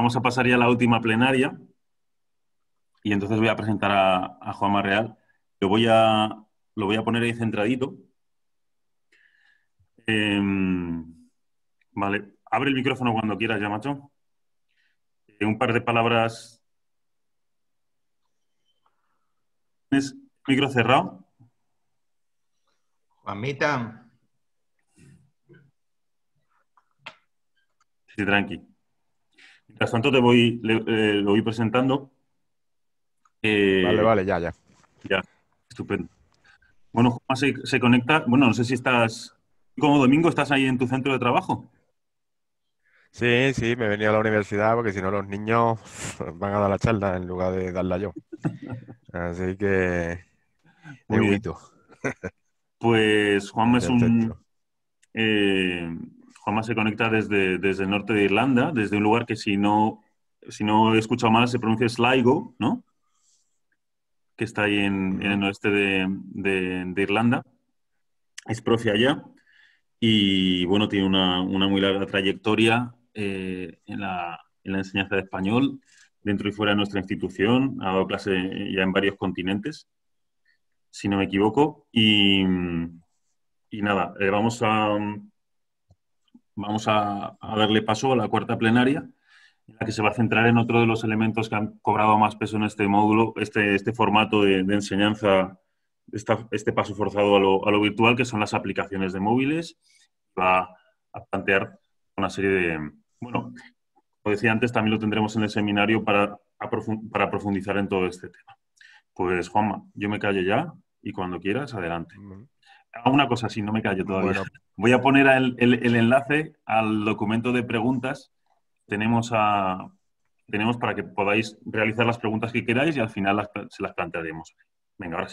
Vamos a pasar ya a la última plenaria y entonces voy a presentar a, a Juanma Real. Lo voy a, lo voy a poner ahí centradito. Em, vale, abre el micrófono cuando quieras ya, eh, un par de palabras. ¿Tienes micro cerrado? Juanmita. Sí, tranqui. Mientras tanto te voy, eh, lo voy presentando. Eh, vale, vale, ya, ya. Ya, estupendo. Bueno, Juan se, conecta. Bueno, no sé si estás, como Domingo, estás ahí en tu centro de trabajo. Sí, sí, me he venido a la universidad porque si no los niños van a dar la charla en lugar de darla yo. Así que... Muy bonito. Pues Juan es un... Juanma se conecta desde, el norte de Irlanda, desde un lugar que si no, si no he escuchado mal se pronuncia Sligo, ¿no? Que está ahí en, el oeste de, Irlanda. Es profe allá y, bueno, tiene una, muy larga trayectoria eh, en, la, enseñanza de español dentro y fuera de nuestra institución. Ha dado clase ya en varios continentes, si no me equivoco. Y, nada, eh, vamos a vamos a, darle paso a la cuarta plenaria, en la que se va a centrar en otro de los elementos que han cobrado más peso en este módulo, este, este formato de, enseñanza, este paso forzado a lo, virtual, que son las aplicaciones de móviles. Va a plantear una serie de... Bueno, como decía antes, también lo tendremos en el seminario para, profundizar en todo este tema. Pues Juanma, yo me callo ya y cuando quieras, adelante una cosa así, no me callo todavía. Voy a poner el, enlace al documento de preguntas. Tenemos a tenemos para que podáis realizar las preguntas que queráis y al final se las plantearemos. Venga, ahora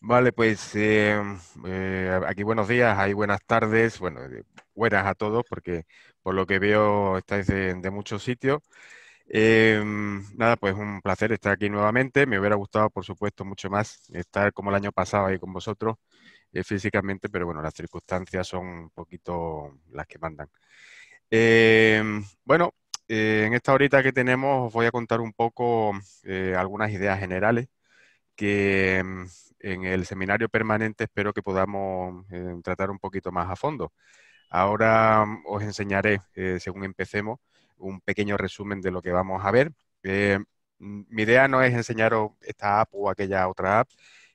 Vale, pues eh, eh, aquí buenos días, ahí buenas tardes, bueno, eh, buenas a todos porque por lo que veo estáis de, de muchos sitios. Em, nada, pues un placer estar aquí nuevamente. Me hubiera gustado, por supuesto, mucho más estar como el año pasado ahí con vosotros eh, físicamente, pero bueno, las circunstancias son un poquito las que mandan. Em, bueno, eh, en esta horita que tenemos os voy a contar un poco eh, algunas ideas generales que em, en el seminario permanente espero que podamos tratar un poquito más a fondo. Ahora os enseñaré, según empecemos, un pequeño resumen de lo que vamos a ver. Eh, mi idea no es enseñaros esta app o aquella otra app.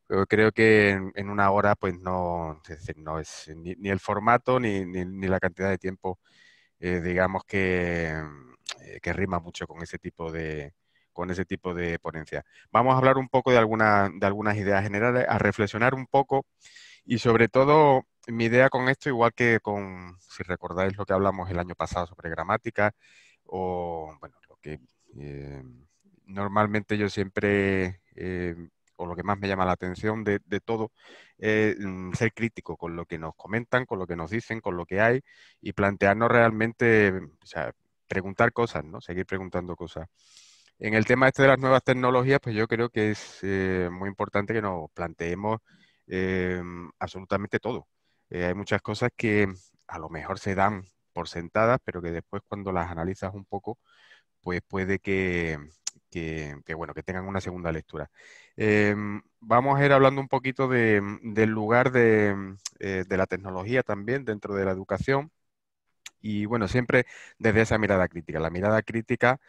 Pero creo que en, una hora, pues no, es no es ni, el formato ni, la cantidad de tiempo, eh, digamos eh, que, rima mucho con ese tipo de, con ese tipo de ponencia. Vamos a hablar un poco de, alguna, de algunas ideas generales, a reflexionar un poco y sobre todo mi idea con esto, igual que con, si recordáis lo que hablamos el año pasado sobre gramática o bueno, lo que eh, normalmente yo siempre, eh, o lo que más me llama la atención de, todo, es eh, mm, ser crítico con lo que nos comentan, con lo que nos dicen, con lo que hay, y plantearnos realmente, o sea, preguntar cosas, ¿no? Seguir preguntando cosas. En el tema este de las nuevas tecnologías, pues yo creo que es muy importante que nos planteemos absolutamente todo. hay muchas cosas que a lo mejor se dan sentadas, pero que después cuando las analizas un poco, pues puede que, que, bueno, que tengan una segunda lectura. Em, vamos a ir hablando un poquito del lugar eh, de, la tecnología también dentro de la educación y bueno, siempre desde esa mirada crítica, la mirada crítica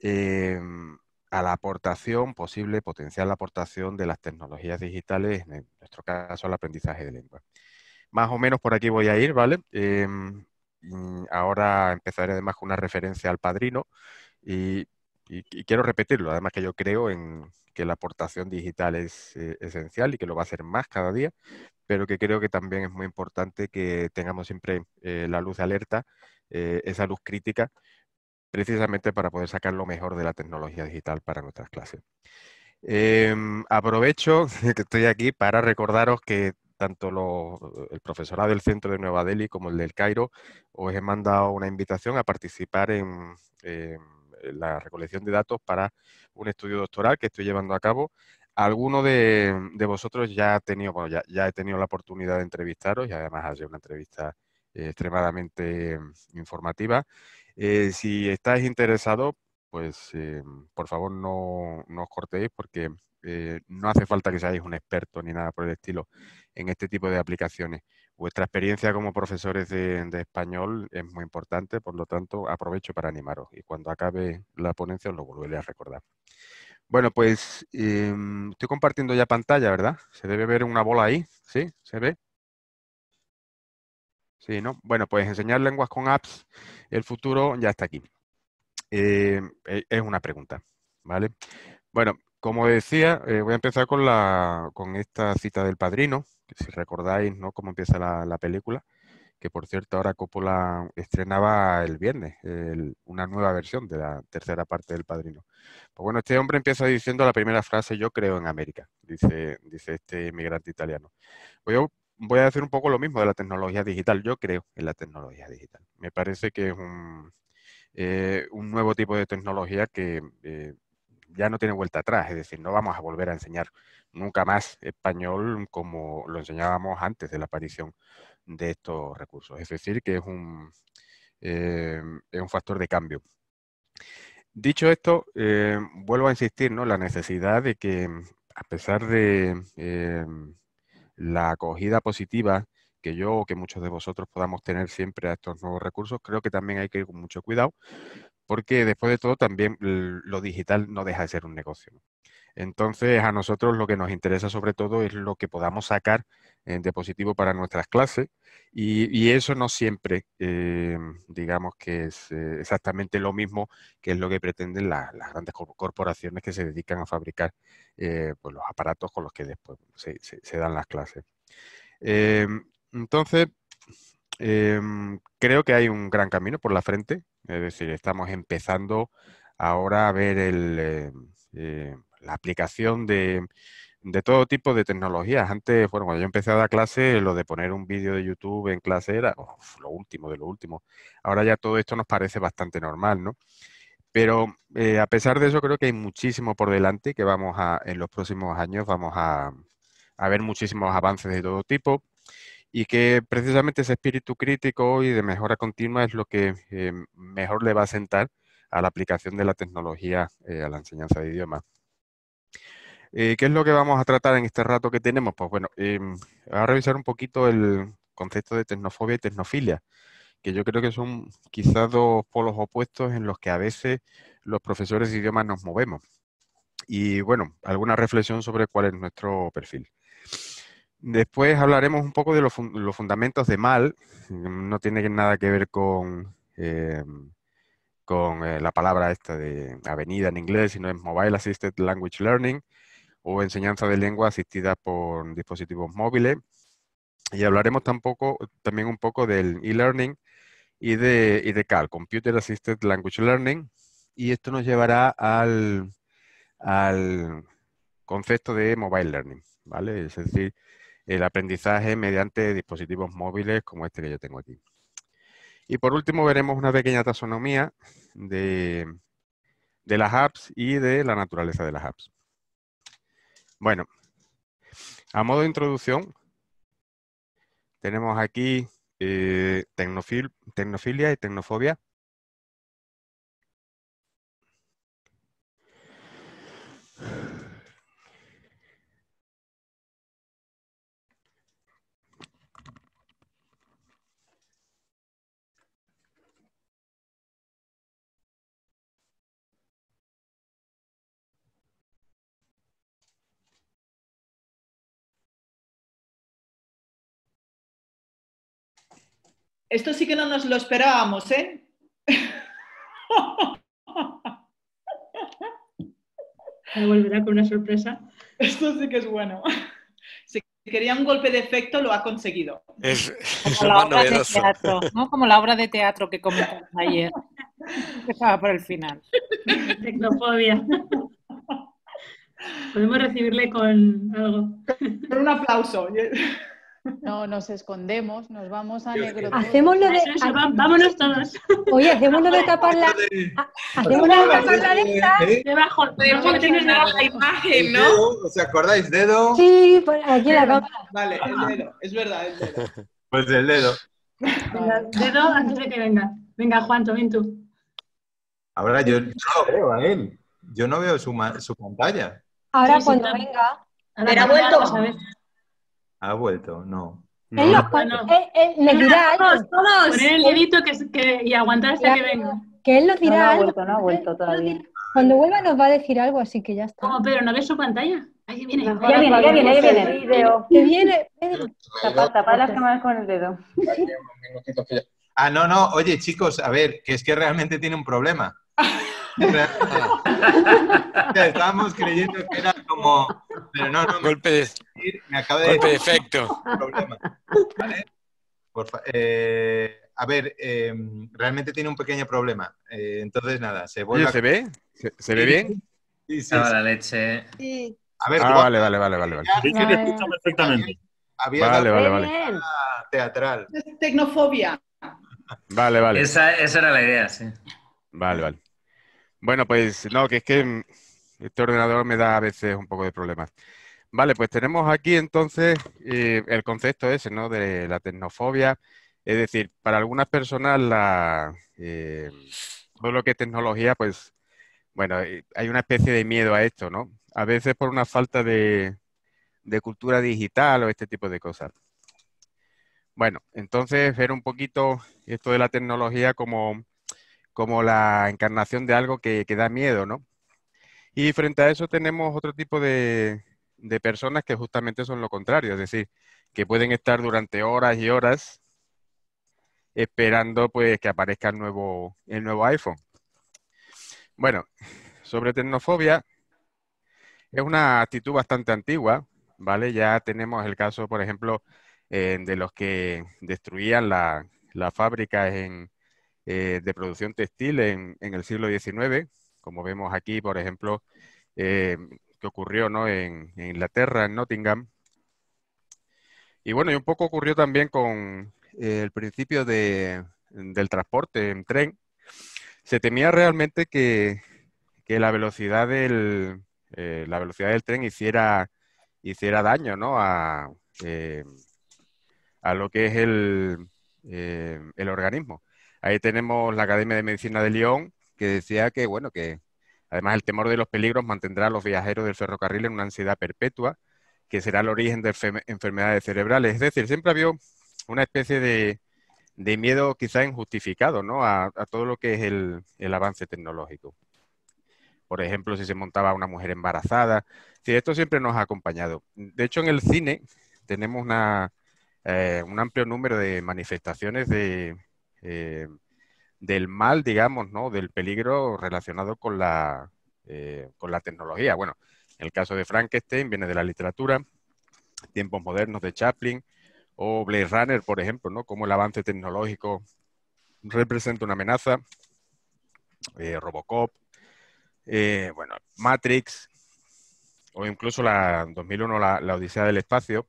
em, a la aportación posible, potencial aportación de las tecnologías digitales, en nuestro caso al aprendizaje de lengua. Más o menos por aquí voy a ir, ¿vale? Em, ahora empezaré además con una referencia al padrino y, quiero repetirlo, además que yo creo en que la aportación digital es eh, esencial y que lo va a hacer más cada día, pero que creo que también es muy importante que tengamos siempre eh, la luz alerta, eh, esa luz crítica, precisamente para poder sacar lo mejor de la tecnología digital para nuestras clases. Em, aprovecho que estoy aquí para recordaros que tanto el profesorado del centro de Nueva Delhi como el del Cairo, os he mandado una invitación a participar en, la recolección de datos para un estudio doctoral que estoy llevando a cabo. Alguno de, vosotros ya ha tenido, bueno, ya, he tenido la oportunidad de entrevistaros y además sido una entrevista extremadamente informativa. Eh, si estáis interesados, pues eh, por favor no, os cortéis porque eh, no hace falta que seáis un experto ni nada por el estilo en este tipo de aplicaciones. Vuestra experiencia como profesores de, español es muy importante, por lo tanto aprovecho para animaros y cuando acabe la ponencia os lo volveré a recordar. Bueno, pues em, estoy compartiendo ya pantalla, ¿verdad? Se debe ver una bola ahí, ¿sí? ¿Se ve? Sí, ¿no? Bueno, pues enseñar lenguas con apps, el futuro ya está aquí. Eh, e-, es una pregunta, ¿vale? Bueno, como decía, eh, voy a empezar con, la, con esta cita del padrino, que si recordáis, ¿no? Cómo empieza la, película, que por cierto ahora Coppola estrenaba el viernes una nueva versión de la tercera parte del padrino. Pues bueno, este hombre empieza diciendo la primera frase, yo creo en América, dice, dice este inmigrante italiano. Voy a, voy a decir un poco lo mismo de la tecnología digital, yo creo en la tecnología digital. Me parece que es un eh, un nuevo tipo de tecnología que eh, ya no tiene vuelta atrás, es decir, no vamos a volver a enseñar nunca más español como lo enseñábamos antes de la aparición de estos recursos. Es decir, que es un, eh, es un factor de cambio. Dicho esto, vuelvo a insistir en ¿no? la necesidad de que, a pesar de la acogida positiva que yo o que muchos de vosotros podamos tener siempre a estos nuevos recursos, creo que también hay que ir con mucho cuidado, porque después de todo también lo digital no deja de ser un negocio. Entonces, a nosotros lo que nos interesa sobre todo es lo que podamos sacar en dispositivo para nuestras clases y, eso no siempre, eh, digamos que es eh, exactamente lo mismo que es lo que pretenden las grandes corporaciones que se dedican a fabricar eh, pues, los aparatos con los que después se, se dan las clases. Em, entonces, em, creo que hay un gran camino por la frente. Es decir, estamos empezando ahora a ver el, em, eh, la aplicación de, todo tipo de tecnologías. Antes, bueno, cuando yo empecé a dar clase, lo de poner un vídeo de YouTube en clase era lo último de lo último. Ahora ya todo esto nos parece bastante normal, ¿no? Pero eh, a pesar de eso, creo que hay muchísimo por delante que vamos a, en los próximos años, vamos a ver muchísimos avances de todo tipo y que precisamente ese espíritu crítico y de mejora continua es lo que eh, mejor le va a sentar a la aplicación de la tecnología eh, a la enseñanza de idiomas. Eh, ¿Qué es lo que vamos a tratar en este rato que tenemos? Pues bueno, a revisar un poquito el concepto de tecnofobia y tecnofilia, que yo creo que son quizás dos polos opuestos en los que a veces los profesores de idiomas nos movemos. Y bueno, alguna reflexión sobre cuál es nuestro perfil. Después hablaremos un poco de los, fundamentos de mal. Mm, no tiene nada que ver con, eh, con eh, la palabra esta de avenida en inglés, sino es Mobile Assisted Language Learning o enseñanza de lengua asistida por dispositivos móviles. Y hablaremos tampoco, también un poco del e-learning y de, y de CAL, Computer Assisted Language Learning. Y esto nos llevará al, al concepto de mobile learning, ¿vale? Es decir, el aprendizaje mediante dispositivos móviles como este que yo tengo aquí. Y por último veremos una pequeña taxonomía de, las apps y de la naturaleza de las apps. Bueno, a modo de introducción, tenemos aquí eh, tecnofilia y tecnofobia, Esto sí que no nos lo esperábamos, ¿eh? Me volverá con una sorpresa. Esto sí que es bueno. Si quería un golpe de efecto, lo ha conseguido. Es, Como, la obra de teatro, ¿no? Como la obra de teatro que comentamos ayer. Estaba por el final. Tecnofobia. Podemos recibirle con algo. Con un aplauso. No, nos escondemos, nos vamos a negro. Hacemos lo de. vámonos todos. Oye, hacemos lo de tapar la. Hacemos lo de tapar la letra. ¿eh? Debajo, debajo que tienes la imagen, ¿no? ¿Os acordáis? ¿Dedo? Sí, por aquí la cámara. Vale, el dedo, es verdad, el dedo. Pues el dedo. Dedo antes de que venga. Venga, Juan, también tú. Ahora yo, no lo veo a él. Yo no veo su, su pantalla. Ahora cuando venga. ha vuelto. ¿Ha vuelto? No. Ah, no. Él, los, bueno, él, él dirá algo. Todos, Poner el dedito que, que, y aguantar hasta que venga. Que él nos dirá no, Ha vuelto, no ha vuelto todavía. Cuando vuelva nos va a decir algo, así que ya está. ¿Cómo, pero ¿No ves su pantalla? Ahí viene. Ya viene, ya viene, ahí viene. El video. Que viene, Pedro. las cámaras con el dedo. Ah, no, no, oye chicos, a ver, que es que realmente tiene un problema. Estábamos creyendo que era pero no, no. Golpe de, me acabo de golpe de efecto. Problema, ¿vale? Eh, a ver, em, realmente tiene un pequeño problema. Eh, entonces, nada, se vuelve. ¿Se ve? ¿Se, ve bien? Sí, sí. Ah, la leche. A ver, ah, vale, vale, vale, vale. Sí, te escucho perfectamente. Había vale, vale, vale. Teatral. Tecnofobia. Vale, vale. Esa, esa era la idea, sí. Vale, vale. Bueno, pues no, que es que este ordenador me da a veces un poco de problemas. Vale, pues tenemos aquí entonces eh, el concepto ese, ¿no? De la tecnofobia. Es decir, para algunas personas la, eh, todo lo que es tecnología, pues, bueno, eh, hay una especie de miedo a esto, ¿no? A veces por una falta de, de cultura digital o este tipo de cosas. Bueno, entonces ver un poquito esto de la tecnología como, como la encarnación de algo que, que da miedo, ¿no? Y frente a eso tenemos otro tipo de, personas que justamente son lo contrario, es decir, que pueden estar durante horas y horas esperando pues que aparezca el nuevo, iPhone. Bueno, sobre tecnofobia, es una actitud bastante antigua, ¿vale? Ya tenemos el caso, por ejemplo, eh, de los que destruían las la fábricas eh, de producción textil en, en el siglo XIX, como vemos aquí, por ejemplo, eh, que ocurrió en, Inglaterra, en Nottingham. Y bueno, y un poco ocurrió también con eh, el principio del transporte en tren. Se temía realmente que, eh, la, velocidad del, tren hiciera, daño a, lo que es el, el organismo. Ahí tenemos la Academia de Medicina de Lyon, que decía que, bueno, que además el temor de los peligros mantendrá a los viajeros del ferrocarril en una ansiedad perpetua, que será el origen de enfermedades cerebrales. Es decir, siempre había una especie de, de miedo quizá injustificado ¿no? a, todo lo que es el, el, avance tecnológico. Por ejemplo, si se montaba una mujer embarazada. Sí, esto siempre nos ha acompañado. De hecho, en el cine tenemos una, eh, un amplio número de manifestaciones de, eh, del mal, digamos, ¿no? Del peligro relacionado con la, eh, con la tecnología. Bueno, el caso de Frankenstein viene de la literatura, tiempos modernos de Chaplin o Blade Runner, por ejemplo, ¿no? Cómo el avance tecnológico representa una amenaza, eh, Robocop, eh, bueno, Matrix, o incluso la 2001, la Odisea del Espacio,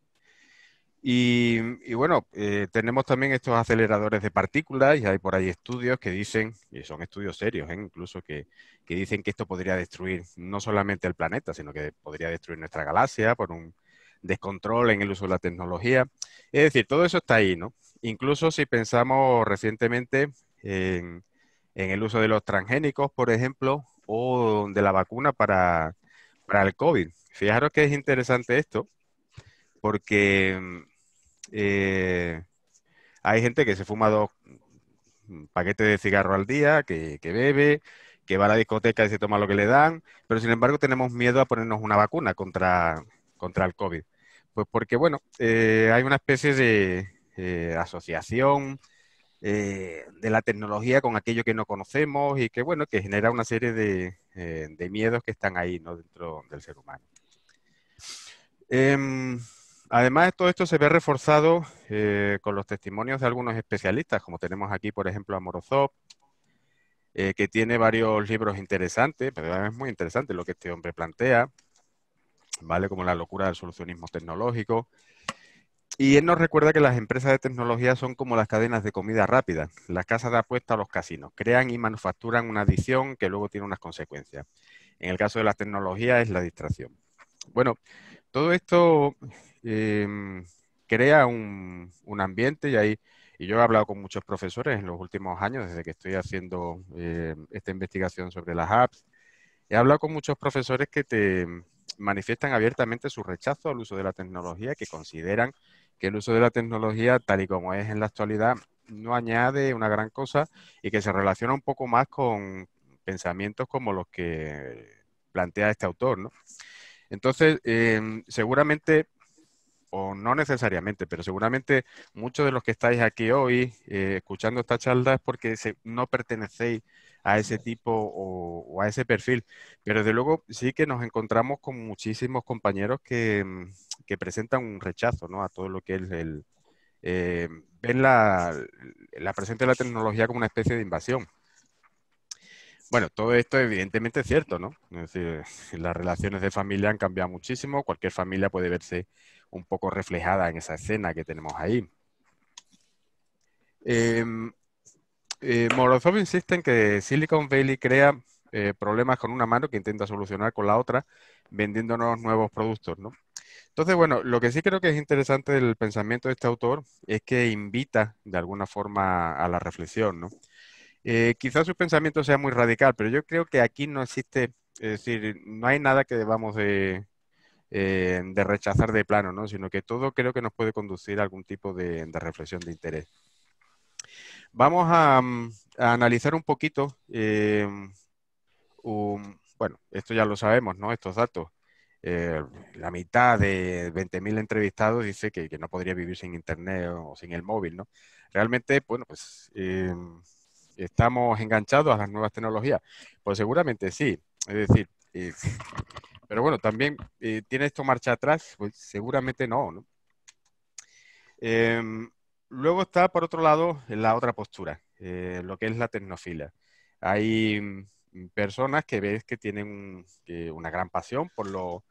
y, bueno, eh, tenemos también estos aceleradores de partículas y hay por ahí estudios que dicen, y son estudios serios, ¿eh? incluso que, dicen que esto podría destruir no solamente el planeta, sino que podría destruir nuestra galaxia por un descontrol en el uso de la tecnología. Es decir, todo eso está ahí, ¿no? Incluso si pensamos recientemente en, el uso de los transgénicos, por ejemplo, o de la vacuna para, para el COVID. Fijaros que es interesante esto, porque eh, hay gente que se fuma dos paquetes de cigarro al día, que, bebe, que va a la discoteca y se toma lo que le dan, pero sin embargo tenemos miedo a ponernos una vacuna contra, contra el COVID. Pues porque, bueno, eh, hay una especie de eh, asociación de la tecnología con aquello que no conocemos y que, bueno, que genera una serie de, de miedos que están ahí, ¿no? Dentro del ser humano. Em, Además, todo esto se ve reforzado eh, con los testimonios de algunos especialistas, como tenemos aquí, por ejemplo, a Morozov, eh, que tiene varios libros interesantes, pero es muy interesante lo que este hombre plantea, ¿vale? Como la locura del solucionismo tecnológico. Y él nos recuerda que las empresas de tecnología son como las cadenas de comida rápida, las casas de apuestas, los casinos. Crean y manufacturan una adición que luego tiene unas consecuencias. En el caso de las tecnologías es la distracción. Bueno, todo esto Em, crea un, ambiente y ahí, y yo he hablado con muchos profesores en los últimos años, desde que estoy haciendo eh, esta investigación sobre las apps, he hablado con muchos profesores que te manifiestan abiertamente su rechazo al uso de la tecnología, que consideran que el uso de la tecnología, tal y como es en la actualidad, no añade una gran cosa y que se relaciona un poco más con pensamientos como los que plantea este autor, ¿no? Entonces, em, seguramente o no necesariamente, pero seguramente muchos de los que estáis aquí hoy eh, escuchando esta charla es porque no pertenecéis a ese tipo o, a ese perfil. Pero desde luego sí que nos encontramos con muchísimos compañeros que, mm, presentan un rechazo ¿no? a todo lo que es el... Eh, ven la, la presencia de la tecnología como una especie de invasión. Bueno, todo esto evidentemente es cierto, ¿no? Es decir, las relaciones de familia han cambiado muchísimo, cualquier familia puede verse un poco reflejada en esa escena que tenemos ahí. Em, eh, Morozov insiste en que Silicon Valley crea eh, problemas con una mano que intenta solucionar con la otra, vendiéndonos nuevos productos, ¿no? Entonces, bueno, lo que sí creo que es interesante del pensamiento de este autor es que invita de alguna forma a la reflexión, ¿no? Eh, quizás su pensamiento sea muy radical, pero yo creo que aquí no existe, es decir, no hay nada que debamos de, eh, rechazar de plano, ¿no? sino que todo creo que nos puede conducir a algún tipo de, reflexión de interés. Vamos a, mm, analizar un poquito, eh, bueno, esto ya lo sabemos, ¿no? Estos datos. la mitad de 20.000 entrevistados dice que, no podría vivir sin Internet o, o, sin el móvil, ¿no? Realmente, bueno, pues ¿Estamos enganchados a las nuevas tecnologías? Pues seguramente sí. Es decir, eh, pero bueno, también, eh, ¿tiene esto marcha atrás? Pues seguramente no. Em, luego está, por otro lado, la otra postura, eh, lo que es la tecnofila. Hay mm, personas que ves que tienen una gran pasión por los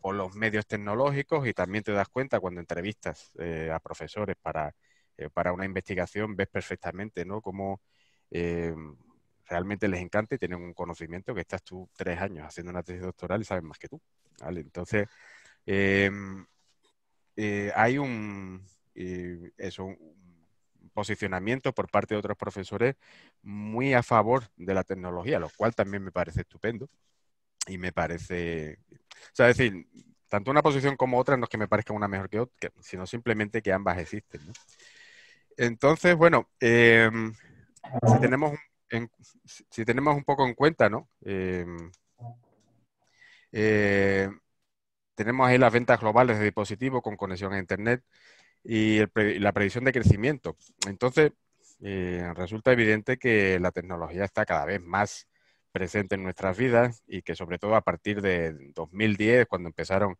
por los medios tecnológicos y también te das cuenta cuando entrevistas a profesores para, para una investigación, ves perfectamente ¿no? cómo eh, realmente les encanta y tienen un conocimiento que estás tú tres años haciendo una tesis doctoral y saben más que tú. Entonces, eh, eh, hay un, eso, posicionamiento por parte de otros profesores muy a favor de la tecnología, lo cual también me parece estupendo y me parece, o sea, decir, tanto una posición como otra no es que me parezca una mejor que otra, sino simplemente que ambas existen. Entonces, bueno, si tenemos un, si tenemos un poco en cuenta, ¿no? Em, eh, tenemos ahí las ventas globales de dispositivos con conexión a Internet y, la previsión de crecimiento. Entonces, eh, resulta evidente que la tecnología está cada vez más presente en nuestras vidas y que sobre todo a partir de 2010, cuando empezaron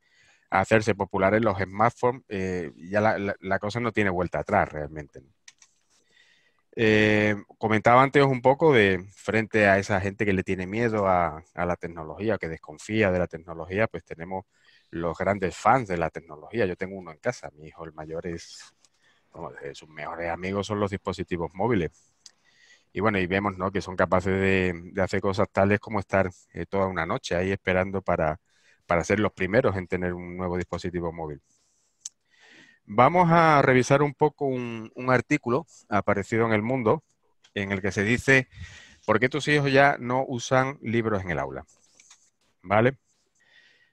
a hacerse populares los smartphones, eh, ya la, cosa no tiene vuelta atrás realmente. Eh, comentaba antes un poco de frente a esa gente que le tiene miedo a, la tecnología, que desconfía de la tecnología, pues tenemos los grandes fans de la tecnología. Yo tengo uno en casa, mi hijo el mayor es, bueno, eh, sus mejores amigos son los dispositivos móviles. Y bueno, y vemos que son capaces de, hacer cosas tales como estar eh, toda una noche ahí esperando para, para ser los primeros en tener un nuevo dispositivo móvil. Vamos a revisar un poco un, artículo aparecido en El Mundo en el que se dice ¿Por qué tus hijos ya no usan libros en el aula? ¿Vale?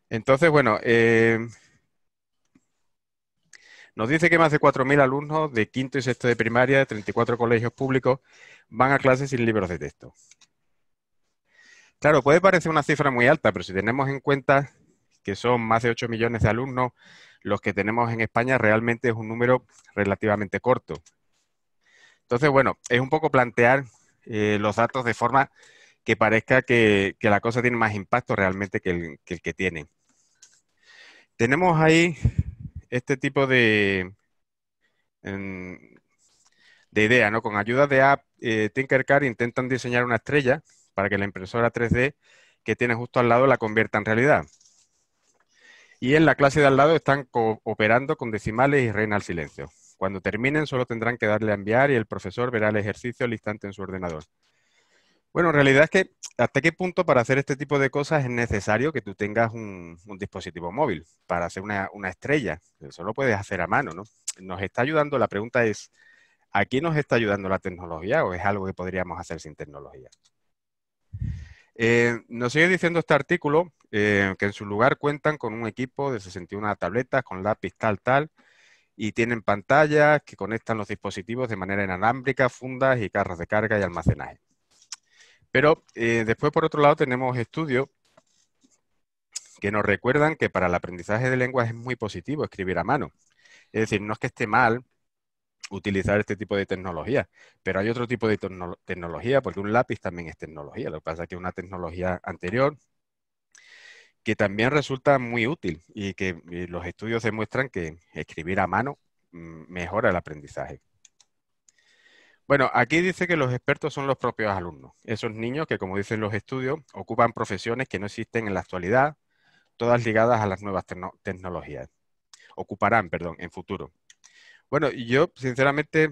Entonces, bueno, eh, nos dice que más de 4.000 alumnos de quinto y sexto de primaria de 34 colegios públicos van a clases sin libros de texto. Claro, puede parecer una cifra muy alta, pero si tenemos en cuenta que son más de 8 millones de alumnos los que tenemos en España realmente es un número relativamente corto. Entonces, bueno, es un poco plantear eh, los datos de forma que parezca que, la cosa tiene más impacto realmente que el que, tiene. Tenemos ahí este tipo de, de idea, ¿no? Con ayuda de app, eh, Tinkercad intentan diseñar una estrella para que la impresora 3D que tiene justo al lado la convierta en realidad. Y en la clase de al lado están cooperando con decimales y reina el silencio. Cuando terminen solo tendrán que darle a enviar y el profesor verá el ejercicio al instante en su ordenador. Bueno, en realidad es que hasta qué punto para hacer este tipo de cosas es necesario que tú tengas un, dispositivo móvil para hacer una, estrella. Eso lo puedes hacer a mano, ¿no? Nos está ayudando, la pregunta es, ¿a quién nos está ayudando la tecnología o es algo que podríamos hacer sin tecnología? Eh, nos sigue diciendo este artículo eh, que en su lugar cuentan con un equipo de 61 tabletas con lápiz tal, tal, y tienen pantallas que conectan los dispositivos de manera inalámbrica, fundas y carros de carga y almacenaje. Pero eh, después, por otro lado, tenemos estudios que nos recuerdan que para el aprendizaje de lenguas es muy positivo escribir a mano. Es decir, no es que esté mal utilizar este tipo de tecnología, pero hay otro tipo de tecnología, porque un lápiz también es tecnología. Lo que pasa es que una tecnología anterior que también resulta muy útil y que los estudios demuestran que escribir a mano mm, mejora el aprendizaje. Bueno, aquí dice que los expertos son los propios alumnos, esos niños que, como dicen los estudios, ocupan profesiones que no existen en la actualidad, todas ligadas a las nuevas tecnologías. Ocuparán, perdón, en futuro. Bueno, yo sinceramente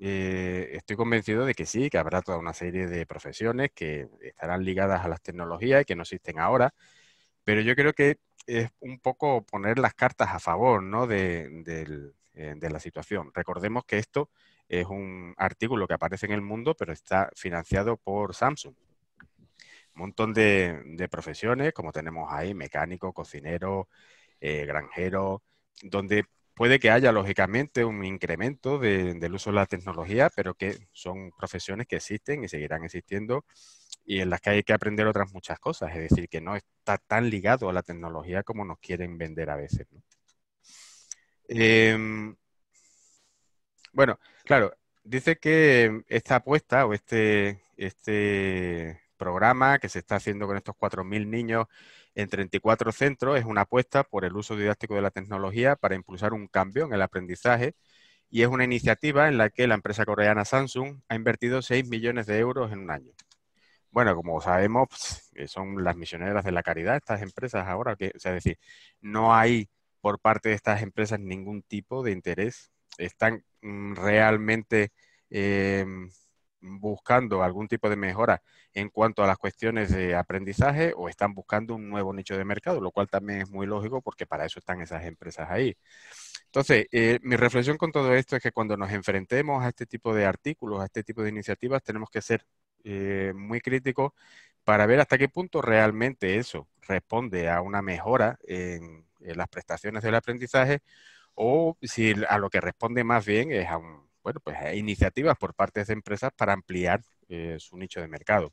eh, estoy convencido de que sí, que habrá toda una serie de profesiones que estarán ligadas a las tecnologías y que no existen ahora, pero yo creo que es un poco poner las cartas a favor ¿no? Eh, de, la situación. Recordemos que esto es un artículo que aparece en el mundo, pero está financiado por Samsung. Un montón de, profesiones, como tenemos ahí, mecánico, cocinero, eh, granjero, donde puede que haya lógicamente un incremento del uso de la tecnología, pero que son profesiones que existen y seguirán existiendo y en las que hay que aprender otras muchas cosas, es decir, que no está tan ligado a la tecnología como nos quieren vender a veces. Em, bueno, claro, dice que esta apuesta o este, este programa que se está haciendo con estos 4.000 niños en 34 centros es una apuesta por el uso didáctico de la tecnología para impulsar un cambio en el aprendizaje y es una iniciativa en la que la empresa coreana Samsung ha invertido 6 millones de euros en un año bueno, como sabemos, pues, son las misioneras de la caridad estas empresas ahora, que, o sea, es decir, no hay por parte de estas empresas ningún tipo de interés, están mm, realmente eh, buscando algún tipo de mejora en cuanto a las cuestiones de aprendizaje o están buscando un nuevo nicho de mercado, lo cual también es muy lógico porque para eso están esas empresas ahí. Entonces, eh, mi reflexión con todo esto es que cuando nos enfrentemos a este tipo de artículos, a este tipo de iniciativas, tenemos que ser eh, muy crítico para ver hasta qué punto realmente eso responde a una mejora en, las prestaciones del aprendizaje o si a lo que responde más bien es a, bueno, pues iniciativas por parte de empresas para ampliar eh, su nicho de mercado.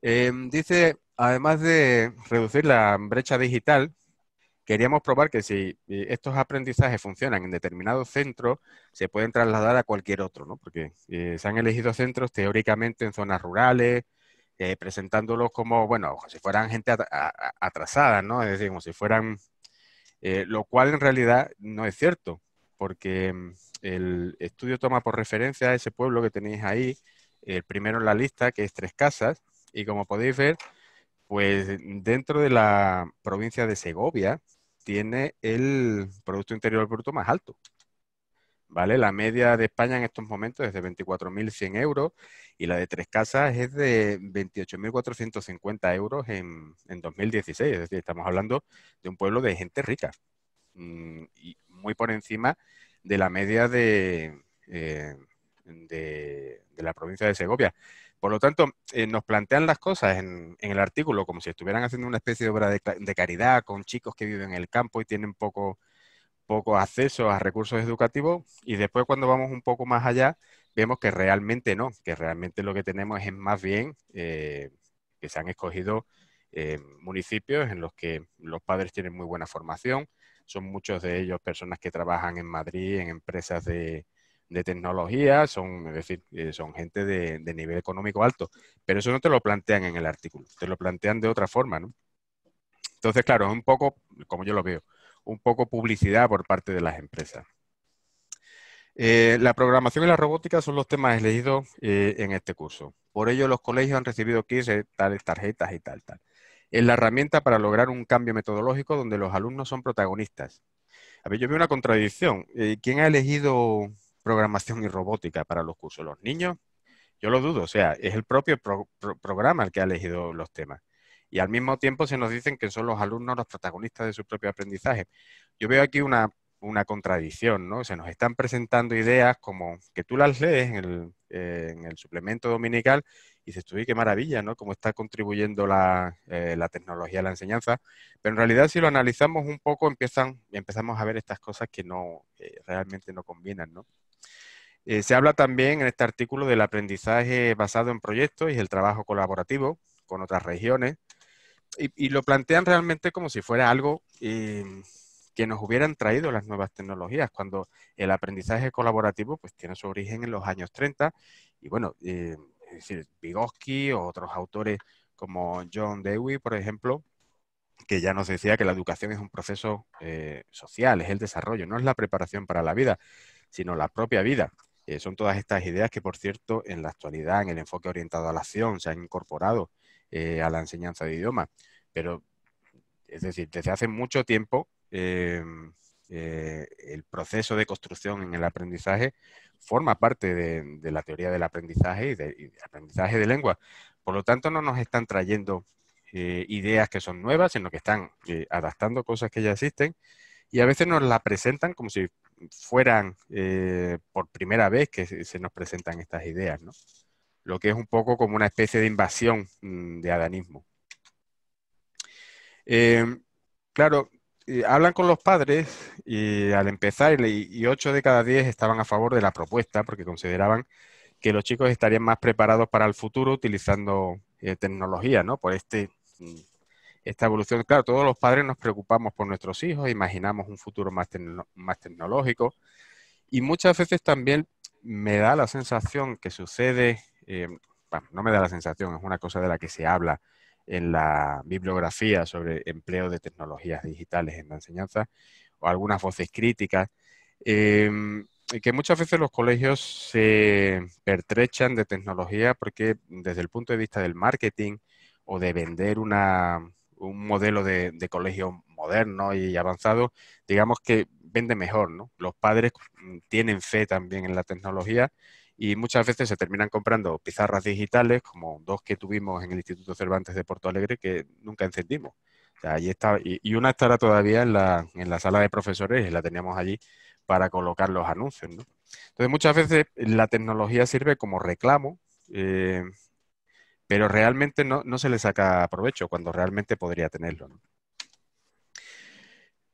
Em, dice, además de reducir la brecha digital, queríamos probar que si eh, estos aprendizajes funcionan en determinados centros, se pueden trasladar a cualquier otro, ¿no? Porque eh, se han elegido centros teóricamente en zonas rurales, eh, presentándolos como, bueno, si fueran gente atrasada, ¿no? Es decir, como si fueran... lo cual en realidad no es cierto, porque mm, el estudio toma por referencia a ese pueblo que tenéis ahí, el primero en la lista, que es Tres Casas, y como podéis ver, pues dentro de la provincia de Segovia, tiene el Producto Interior Bruto más alto. ¿Vale? La media de España en estos momentos es de 24.100 euros y la de Tres Casas es de 28.450 euros en, 2016. Es decir, estamos hablando de un pueblo de gente rica mm, y muy por encima de la media de, eh, de la provincia de Segovia. Por lo tanto, eh, nos plantean las cosas en, el artículo como si estuvieran haciendo una especie de obra de, caridad con chicos que viven en el campo y tienen poco, acceso a recursos educativos y después cuando vamos un poco más allá vemos que realmente no, que realmente lo que tenemos es más bien eh, que se han escogido eh, municipios en los que los padres tienen muy buena formación, son muchos de ellos personas que trabajan en Madrid, en empresas de, de tecnología, son, es decir, eh, son gente de, nivel económico alto, pero eso no te lo plantean en el artículo, te lo plantean de otra forma, ¿no? Entonces, claro, es un poco, como yo lo veo, un poco publicidad por parte de las empresas. Eh, la programación y la robótica son los temas elegidos eh, en este curso. Por ello, los colegios han recibido kits, tales tarjetas y tal, tal. Es la herramienta para lograr un cambio metodológico donde los alumnos son protagonistas. A ver, yo veo una contradicción. ¿Quién ha elegido programación y robótica para los cursos. Los niños, yo lo dudo, o sea, es el propio programa el que ha elegido los temas. Y al mismo tiempo se nos dicen que son los alumnos los protagonistas de su propio aprendizaje. Yo veo aquí una, una contradicción, ¿no? Se nos están presentando ideas como que tú las lees en el, eh, suplemento dominical y dices, uy, qué maravilla, ¿no? Cómo está contribuyendo eh, la, tecnología a la enseñanza. Pero en realidad, si lo analizamos un poco, empiezan, empezamos a ver estas cosas que no eh, realmente no combinan, ¿no? Eh, se habla también en este artículo del aprendizaje basado en proyectos y el trabajo colaborativo con otras regiones. Y, lo plantean realmente como si fuera algo eh, que nos hubieran traído las nuevas tecnologías, cuando el aprendizaje colaborativo pues, tiene su origen en los años 30. Y bueno, eh, es decir, Vygotsky o otros autores como John Dewey, por ejemplo, que ya nos decía que la educación es un proceso social, es el desarrollo, no es la preparación para la vida sino la propia vida. son todas estas ideas que, por cierto, en la actualidad, en el enfoque orientado a la acción, se han incorporado eh, a la enseñanza de idiomas. Pero, es decir, desde hace mucho tiempo, em, eh, el proceso de construcción en el aprendizaje forma parte de, la teoría del aprendizaje y, del aprendizaje de lengua. Por lo tanto, no nos están trayendo eh, ideas que son nuevas, sino que están adaptando cosas que ya existen y a veces nos las presentan como si fueran eh, por primera vez que se nos presentan estas ideas, ¿no? Lo que es un poco como una especie de invasión mm, de adanismo. Eh, claro, eh, hablan con los padres y al empezar, y, ocho 8 de cada 10 estaban a favor de la propuesta porque consideraban que los chicos estarían más preparados para el futuro utilizando tecnología, ¿no? Por este mm, esta evolución. Claro, todos los padres nos preocupamos por nuestros hijos, imaginamos un futuro más, más tecnológico y muchas veces también me da la sensación que sucede, eh, bueno, no me da la sensación, es una cosa de la que se habla en la bibliografía sobre empleo de tecnologías digitales en la enseñanza o algunas voces críticas, em, que muchas veces los colegios se pertrechan de tecnología porque desde el punto de vista del marketing o de vender una, un modelo de, colegio moderno y avanzado, digamos que vende mejor, ¿no? Los padres mm, tienen fe también en la tecnología y muchas veces se terminan comprando pizarras digitales, como dos que tuvimos en el Instituto Cervantes de Porto Alegre, que nunca encendimos. está, y, una estará todavía en la, sala de profesores, y la teníamos allí para colocar los anuncios, Entonces, muchas veces la tecnología sirve como reclamo eh, pero realmente no, se le saca provecho cuando realmente podría tenerlo.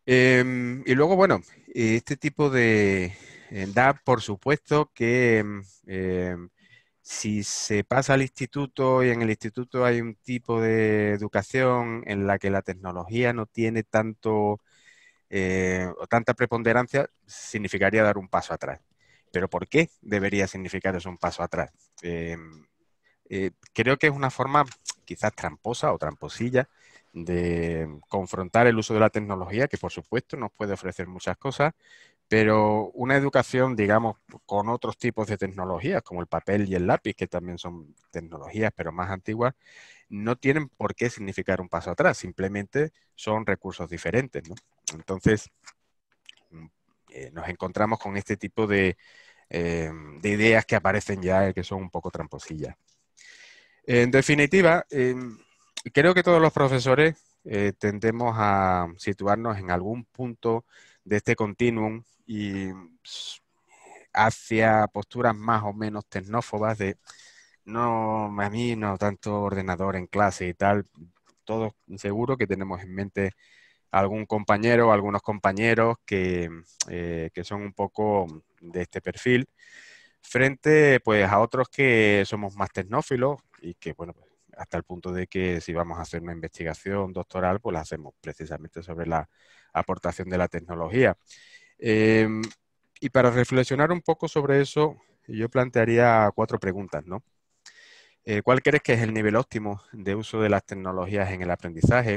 Em, y luego, bueno, este tipo de da, por supuesto, que em, em, si se pasa al instituto y en el instituto hay un tipo de educación en la que la tecnología no tiene tanto eh, o tanta preponderancia, significaría dar un paso atrás. Pero ¿por qué debería significar eso un paso atrás? Eh, creo que es una forma quizás tramposa o tramposilla de confrontar el uso de la tecnología, que por supuesto nos puede ofrecer muchas cosas, pero una educación, digamos, con otros tipos de tecnologías, como el papel y el lápiz, que también son tecnologías, pero más antiguas, no tienen por qué significar un paso atrás, simplemente son recursos diferentes. Entonces, mm, eh, nos encontramos con este tipo de, eh, de ideas que aparecen ya, que son un poco tramposillas. En definitiva, em, creo que todos los profesores eh, tendemos a situarnos en algún punto de este continuum y mm, hacia posturas más o menos tecnófobas de no, a mí no tanto ordenador en clase y tal. Todos seguro que tenemos en mente algún compañero, o algunos compañeros que, eh, que son un poco de este perfil, frente pues a otros que somos más tecnófilos, y que, bueno, pues, hasta el punto de que si vamos a hacer una investigación doctoral, pues la hacemos precisamente sobre la aportación de la tecnología. Em, y para reflexionar un poco sobre eso, yo plantearía cuatro preguntas, ¿no? Eh, ¿Cuál crees que es el nivel óptimo de uso de las tecnologías en el aprendizaje?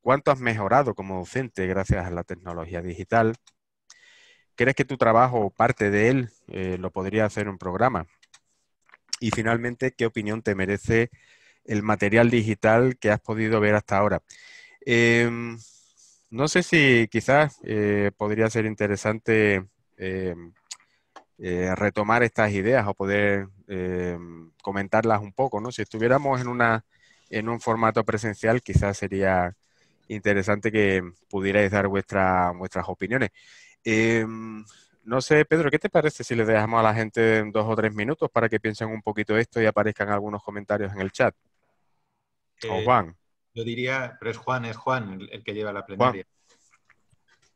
¿Cuánto has mejorado como docente gracias a la tecnología digital? ¿Crees que tu trabajo o parte de él eh, lo podría hacer un programa? Y finalmente, ¿qué opinión te merece el material digital que has podido ver hasta ahora? Em, no sé si quizás eh, podría ser interesante em, eh, retomar estas ideas o poder em, comentarlas un poco, ¿no? Si estuviéramos en una en un formato presencial, quizás sería interesante que pudierais dar vuestra, vuestras opiniones. No sé, Pedro, ¿qué te parece si le dejamos a la gente dos o tres minutos para que piensen un poquito esto y aparezcan algunos comentarios en el chat? o eh, Juan. Yo diría, pero es Juan, es Juan el, que lleva la plenaria.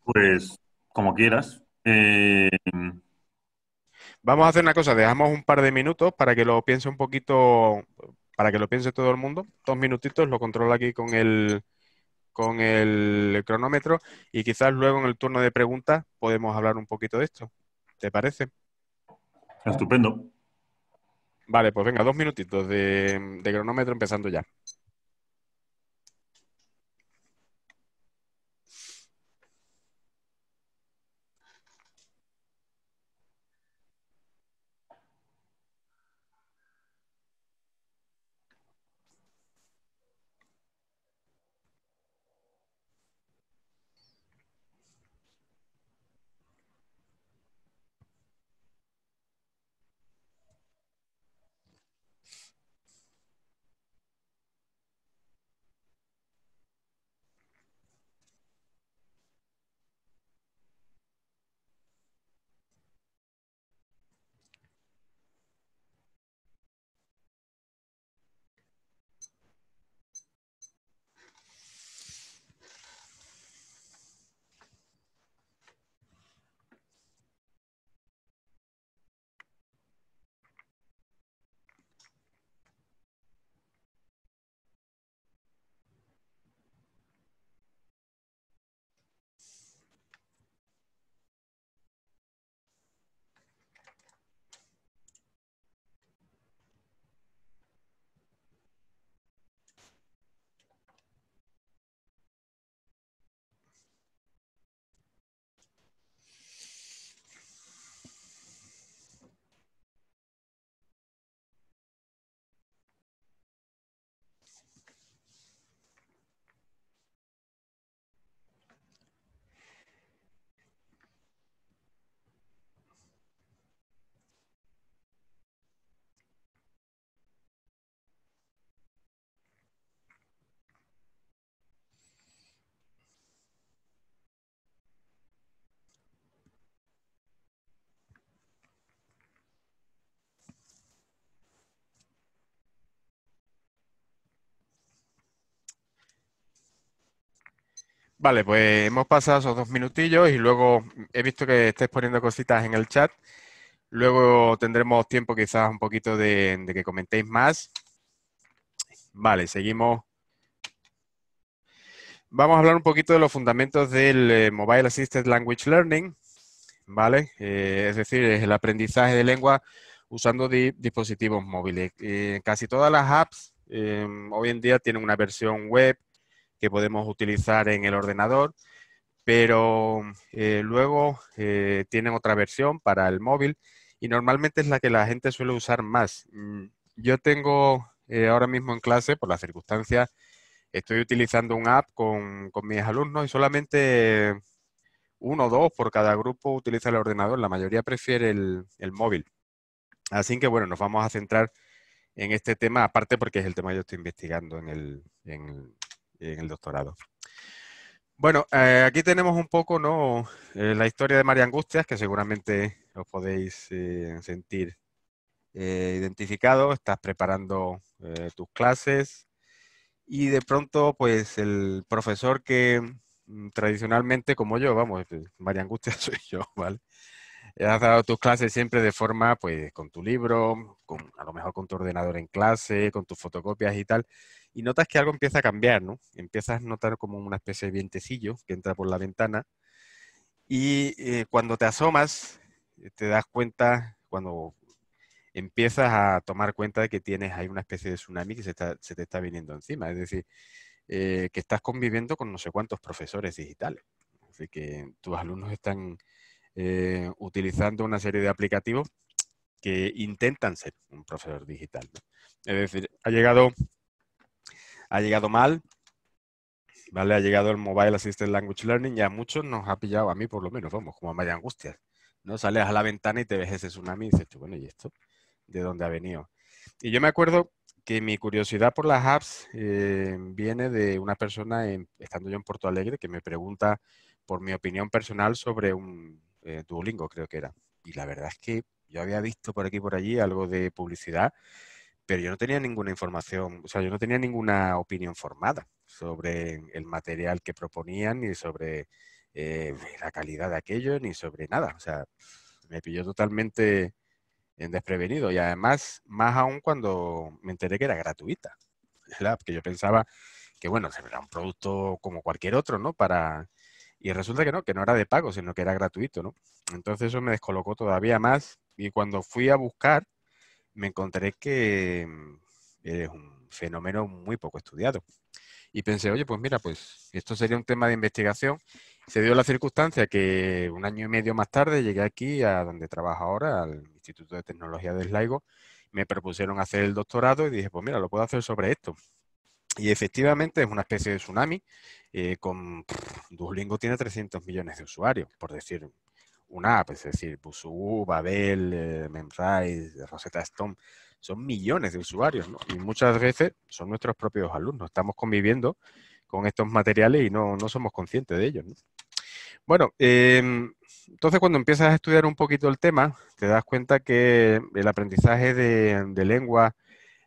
Pues como quieras. Eh, Vamos a hacer una cosa, dejamos un par de minutos para que lo piense un poquito, para que lo piense todo el mundo. Dos minutitos, lo controlo aquí con el, con el cronómetro y quizás luego en el turno de preguntas podemos hablar un poquito de esto. ¿Te parece? Estupendo. Vale, pues venga, dos minutitos de, de cronómetro empezando ya. Vale, pues hemos pasado esos dos minutillos y luego he visto que estáis poniendo cositas en el chat. Luego tendremos tiempo quizás un poquito de, que comentéis más. Vale, seguimos. Vamos a hablar un poquito de los fundamentos del eh, Mobile Assisted Language Learning, ¿vale? Eh, es decir, es el aprendizaje de lengua usando dispositivos móviles. Eh, casi todas las apps hoy en día tienen una versión web, que podemos utilizar en el ordenador, pero eh, luego eh, tienen otra versión para el móvil y normalmente es la que la gente suele usar más. Mm, yo tengo eh, ahora mismo en clase, por las circunstancias, estoy utilizando un app con, mis alumnos y solamente uno o dos por cada grupo utiliza el ordenador, la mayoría prefiere el, móvil. Así que bueno, nos vamos a centrar en este tema, aparte porque es el tema que yo estoy investigando en el, en el doctorado. Bueno, eh, aquí tenemos un poco ¿no? Eh, la historia de María Angustias, que seguramente os podéis eh, sentir identificado. Estás preparando tus clases y de pronto, pues el profesor que mm, tradicionalmente, como yo, vamos, María Angustias soy yo, ¿vale? Has dado tus clases siempre de forma, pues, con tu libro, con, a lo mejor con tu ordenador en clase, con tus fotocopias y tal y notas que algo empieza a cambiar, ¿no? Empiezas a notar como una especie de vientecillo que entra por la ventana y eh, cuando te asomas eh, te das cuenta, cuando empiezas a tomar cuenta de que tienes ahí una especie de tsunami que se, te está viniendo encima, es decir, eh, que estás conviviendo con no sé cuántos profesores digitales, así que tus alumnos están utilizando una serie de aplicativos que intentan ser un profesor digital. Es decir, ha llegado ha llegado mal, ¿vale? Ha llegado el Mobile Assisted Language Learning y a muchos nos ha pillado, a mí por lo menos, vamos, como a Maya Angustias, ¿no? Sales a la ventana y te ves ese tsunami y dices bueno, ¿y esto? ¿De dónde ha venido? Y yo me acuerdo que mi curiosidad por las apps eh, viene de una persona, estando yo en Porto Alegre, que me pregunta por mi opinión personal sobre un eh, Duolingo, creo que era. Y la verdad es que yo había visto por aquí y por allí algo de publicidad pero yo no tenía ninguna información, o sea, yo no tenía ninguna opinión formada sobre el material que proponían, ni sobre eh, la calidad de aquello, ni sobre nada. O sea, me pilló totalmente en desprevenido. Y además, más aún cuando me enteré que era gratuita. La que yo pensaba que, bueno, era un producto como cualquier otro, ¿no? Para... Y resulta que no, que no era de pago, sino que era gratuito, ¿no? Entonces eso me descolocó todavía más. Y cuando fui a buscar, me encontré que mm, es un fenómeno muy poco estudiado. Y pensé, oye, pues mira, pues esto sería un tema de investigación. Se dio la circunstancia que un año y medio más tarde llegué aquí a donde trabajo ahora, al Instituto de Tecnología de Slaigo. Me propusieron hacer el doctorado y dije, pues mira, lo puedo hacer sobre esto. Y efectivamente es una especie de tsunami. Eh, con Duolingo tiene 300 millones de usuarios, por decir una app, pues, es decir, BusU, Babel, eh, Memrise, Rosetta Stone, son millones de usuarios, Y muchas veces son nuestros propios alumnos, estamos conviviendo con estos materiales y no, somos conscientes de ellos, Bueno, em, entonces cuando empiezas a estudiar un poquito el tema, te das cuenta que el aprendizaje de, lengua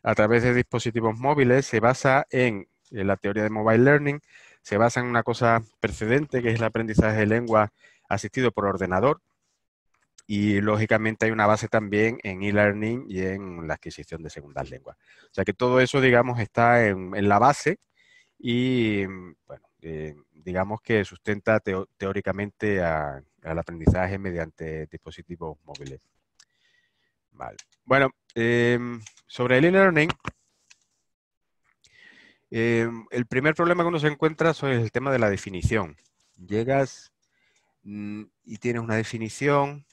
a través de dispositivos móviles se basa en la teoría de mobile learning, se basa en una cosa precedente que es el aprendizaje de lengua asistido por ordenador. Y lógicamente hay una base también en e-learning y en la adquisición de segundas lenguas. O sea que todo eso, digamos, está en, la base y, bueno, eh, digamos que sustenta teóricamente al aprendizaje mediante dispositivos móviles. Vale. Bueno, em, sobre el e-learning, em, el primer problema que uno se encuentra es el tema de la definición. Llegas Mm, y tienes una definición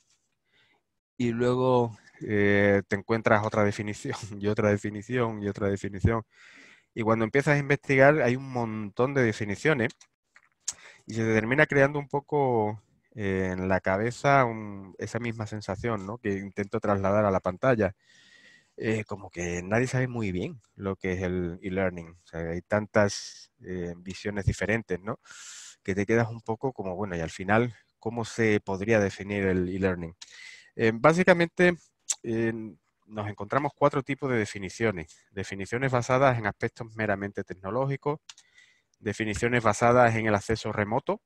y luego eh, te encuentras otra definición y otra definición y otra definición. Y cuando empiezas a investigar hay un montón de definiciones y se termina creando un poco eh, en la cabeza esa misma sensación ¿no? que intento trasladar a la pantalla. Eh, como que nadie sabe muy bien lo que es el e-learning. hay tantas visiones diferentes, ¿no? que te quedas un poco como, bueno, y al final, ¿cómo se podría definir el e-learning? Eh, básicamente, nos encontramos cuatro tipos de definiciones. Definiciones basadas en aspectos meramente tecnológicos, definiciones basadas en el acceso remoto,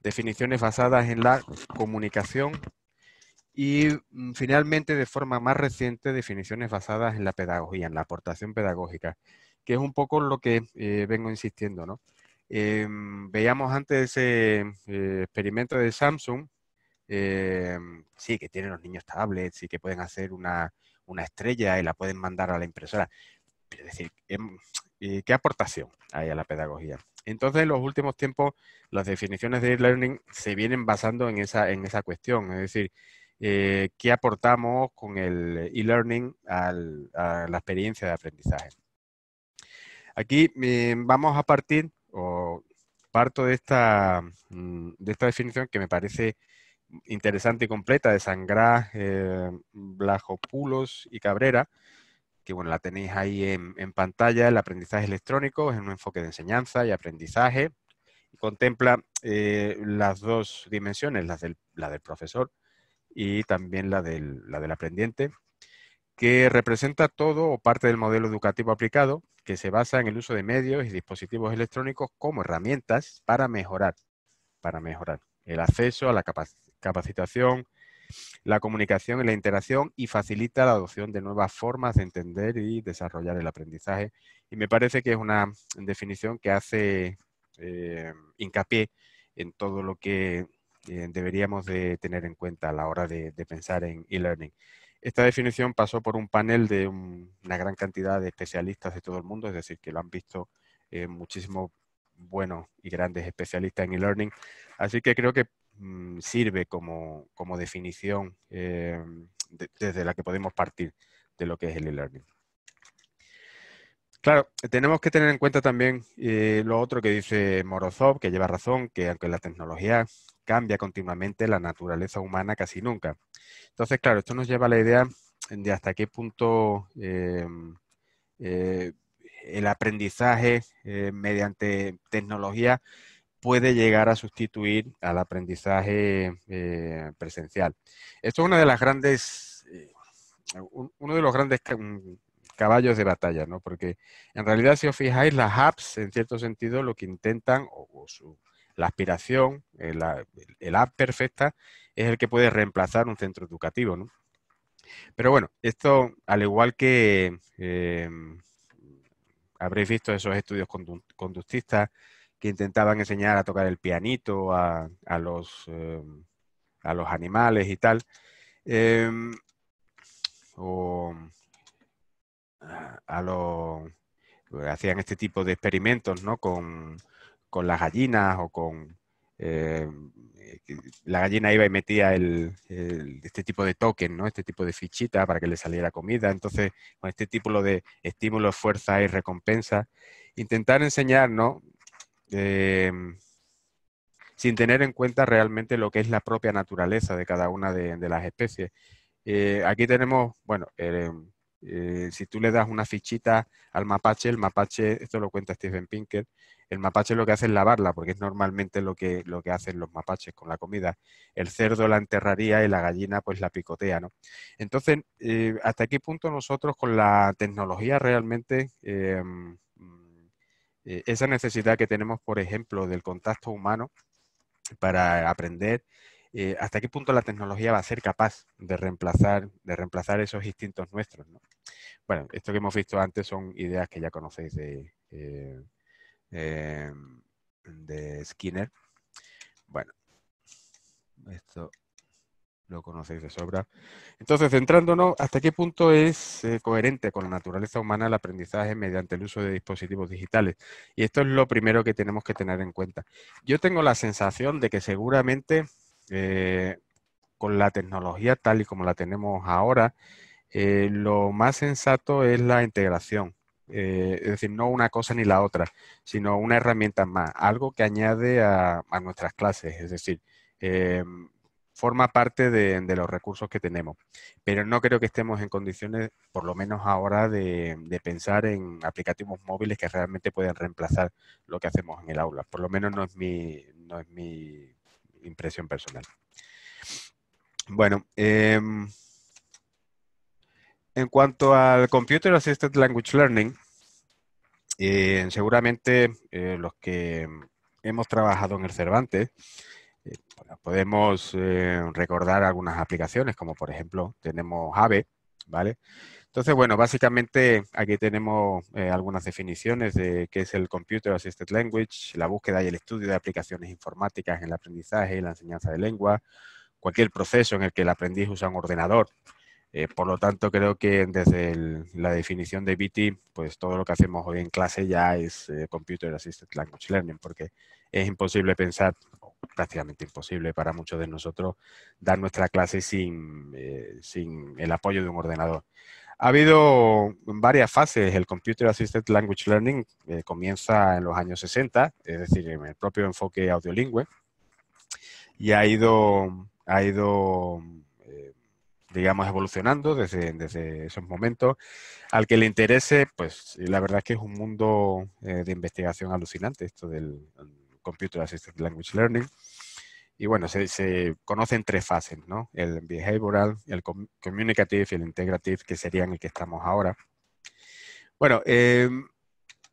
definiciones basadas en la comunicación y mm, finalmente, de forma más reciente, definiciones basadas en la pedagogía, en la aportación pedagógica, que es un poco lo que eh, vengo insistiendo, ¿no? Em, veíamos antes ese eh, experimento de Samsung, em, sí, que tienen los niños tablets y que pueden hacer una, estrella y la pueden mandar a la impresora. es decir, em, eh, ¿qué aportación hay a la pedagogía? Entonces, en los últimos tiempos, las definiciones de e-learning se vienen basando en esa, cuestión, es decir, eh, qué aportamos con el e-learning a la experiencia de aprendizaje. Aquí vamos a partir o parto de esta, mm, de esta definición que me parece interesante y completa de Sangrá, eh, pulos y Cabrera, que bueno, la tenéis ahí en, pantalla, el aprendizaje electrónico, es un enfoque de enseñanza y aprendizaje, y contempla eh, las dos dimensiones, la del, la del profesor y también la la del aprendiente, que representa todo o parte del modelo educativo aplicado, que se basa en el uso de medios y dispositivos electrónicos como herramientas para mejorar, para mejorar el acceso a la capacitación, la comunicación y la interacción y facilita la adopción de nuevas formas de entender y desarrollar el aprendizaje. Y me parece que es una definición que hace eh, hincapié en todo lo que eh, deberíamos de tener en cuenta a la hora de pensar en e-learning. Esta definición pasó por un panel de una gran cantidad de especialistas de todo el mundo, es decir, que lo han visto eh, muchísimos buenos y grandes especialistas en e-learning. Así que creo que mm, sirve como, definición eh, desde la que podemos partir de lo que es el e-learning. Claro, tenemos que tener en cuenta también eh, lo otro que dice Morozov, que lleva razón, que aunque la tecnología cambia continuamente, la naturaleza humana casi nunca. Entonces, claro, esto nos lleva a la idea de hasta qué punto eh, eh, el aprendizaje eh, mediante tecnología puede llegar a sustituir al aprendizaje presencial. Esto es una de las grandes, uno de los grandes mm, caballos de batalla, ¿no? Porque en realidad, si os fijáis, las apps, en cierto sentido, lo que intentan, o su, la aspiración, eh, el, app perfecta, es el que puede reemplazar un centro educativo, ¿no? Pero bueno, esto, al igual que em, habréis visto esos estudios conductistas que intentaban enseñar a tocar el pianito a, los, em, a los, animales y tal, em, o a los hacían este tipo de experimentos ¿no? con, con las gallinas o con... Eh, la gallina iba y metía el, este tipo de token, ¿no? este tipo de fichita para que le saliera comida. Entonces, con este tipo de estímulos, fuerza y recompensa, intentar enseñarnos eh, sin tener en cuenta realmente lo que es la propia naturaleza de cada una de, las especies. Eh, aquí tenemos, bueno, eh, si tú le das una fichita al mapache, el mapache, esto lo cuenta Stephen Pinker, el mapache lo que hace es lavarla, porque es normalmente lo que, lo que hacen los mapaches con la comida. El cerdo la enterraría y la gallina pues la picotea, ¿no? Entonces, eh, ¿hasta qué punto nosotros con la tecnología realmente... Em, eh, esa necesidad que tenemos, por ejemplo, del contacto humano para aprender eh, hasta qué punto la tecnología va a ser capaz de reemplazar, de reemplazar esos instintos nuestros. Bueno, esto que hemos visto antes son ideas que ya conocéis de, eh, eh, de Skinner. Bueno, esto lo conocéis de sobra. Entonces, centrándonos, ¿hasta qué punto es coherente con la naturaleza humana el aprendizaje mediante el uso de dispositivos digitales? Y esto es lo primero que tenemos que tener en cuenta. Yo tengo la sensación de que seguramente eh, con la tecnología tal y como la tenemos ahora, eh, lo más sensato es la integración. Eh, es decir, no una cosa ni la otra, sino una herramienta más, algo que añade a, nuestras clases, es decir, forma parte de, los recursos que tenemos. Pero no creo que estemos en condiciones, por lo menos ahora, de, de, pensar en aplicativos móviles que realmente puedan reemplazar lo que hacemos en el aula. Por lo menos no es mi, no es mi impresión personal. Bueno, em, en cuanto al Computer Assisted Language Learning, eh, seguramente eh, los que hemos trabajado en el Cervantes, eh, podemos recordar algunas aplicaciones, como por ejemplo tenemos AVE, ¿vale? Entonces, bueno, básicamente aquí tenemos eh, algunas definiciones de qué es el Computer Assisted Language, la búsqueda y el estudio de aplicaciones informáticas en el aprendizaje y la enseñanza de lengua, cualquier proceso en el que el aprendiz usa un ordenador eh, por lo tanto, creo que desde la definición de BT, pues todo lo que hacemos hoy en clase ya es eh, Computer Assisted Language Learning, porque es imposible pensar, prácticamente imposible para muchos de nosotros, dar nuestra clase eh, sin, el apoyo de un ordenador. Ha habido varias fases. El Computer Assisted Language Learning comienza en los años 60, es decir, en el propio enfoque audiolingüe, y ha ido, ha ido digamos, evolucionando desde, desde, esos momentos. Al que le interese, pues la verdad es que es un mundo eh, de investigación alucinante, esto del um, Computer Assisted Language Learning. Y bueno, se, se, conocen tres fases, ¿no? El behavioral, el communicative y el integrative, que serían el que estamos ahora. Bueno, em,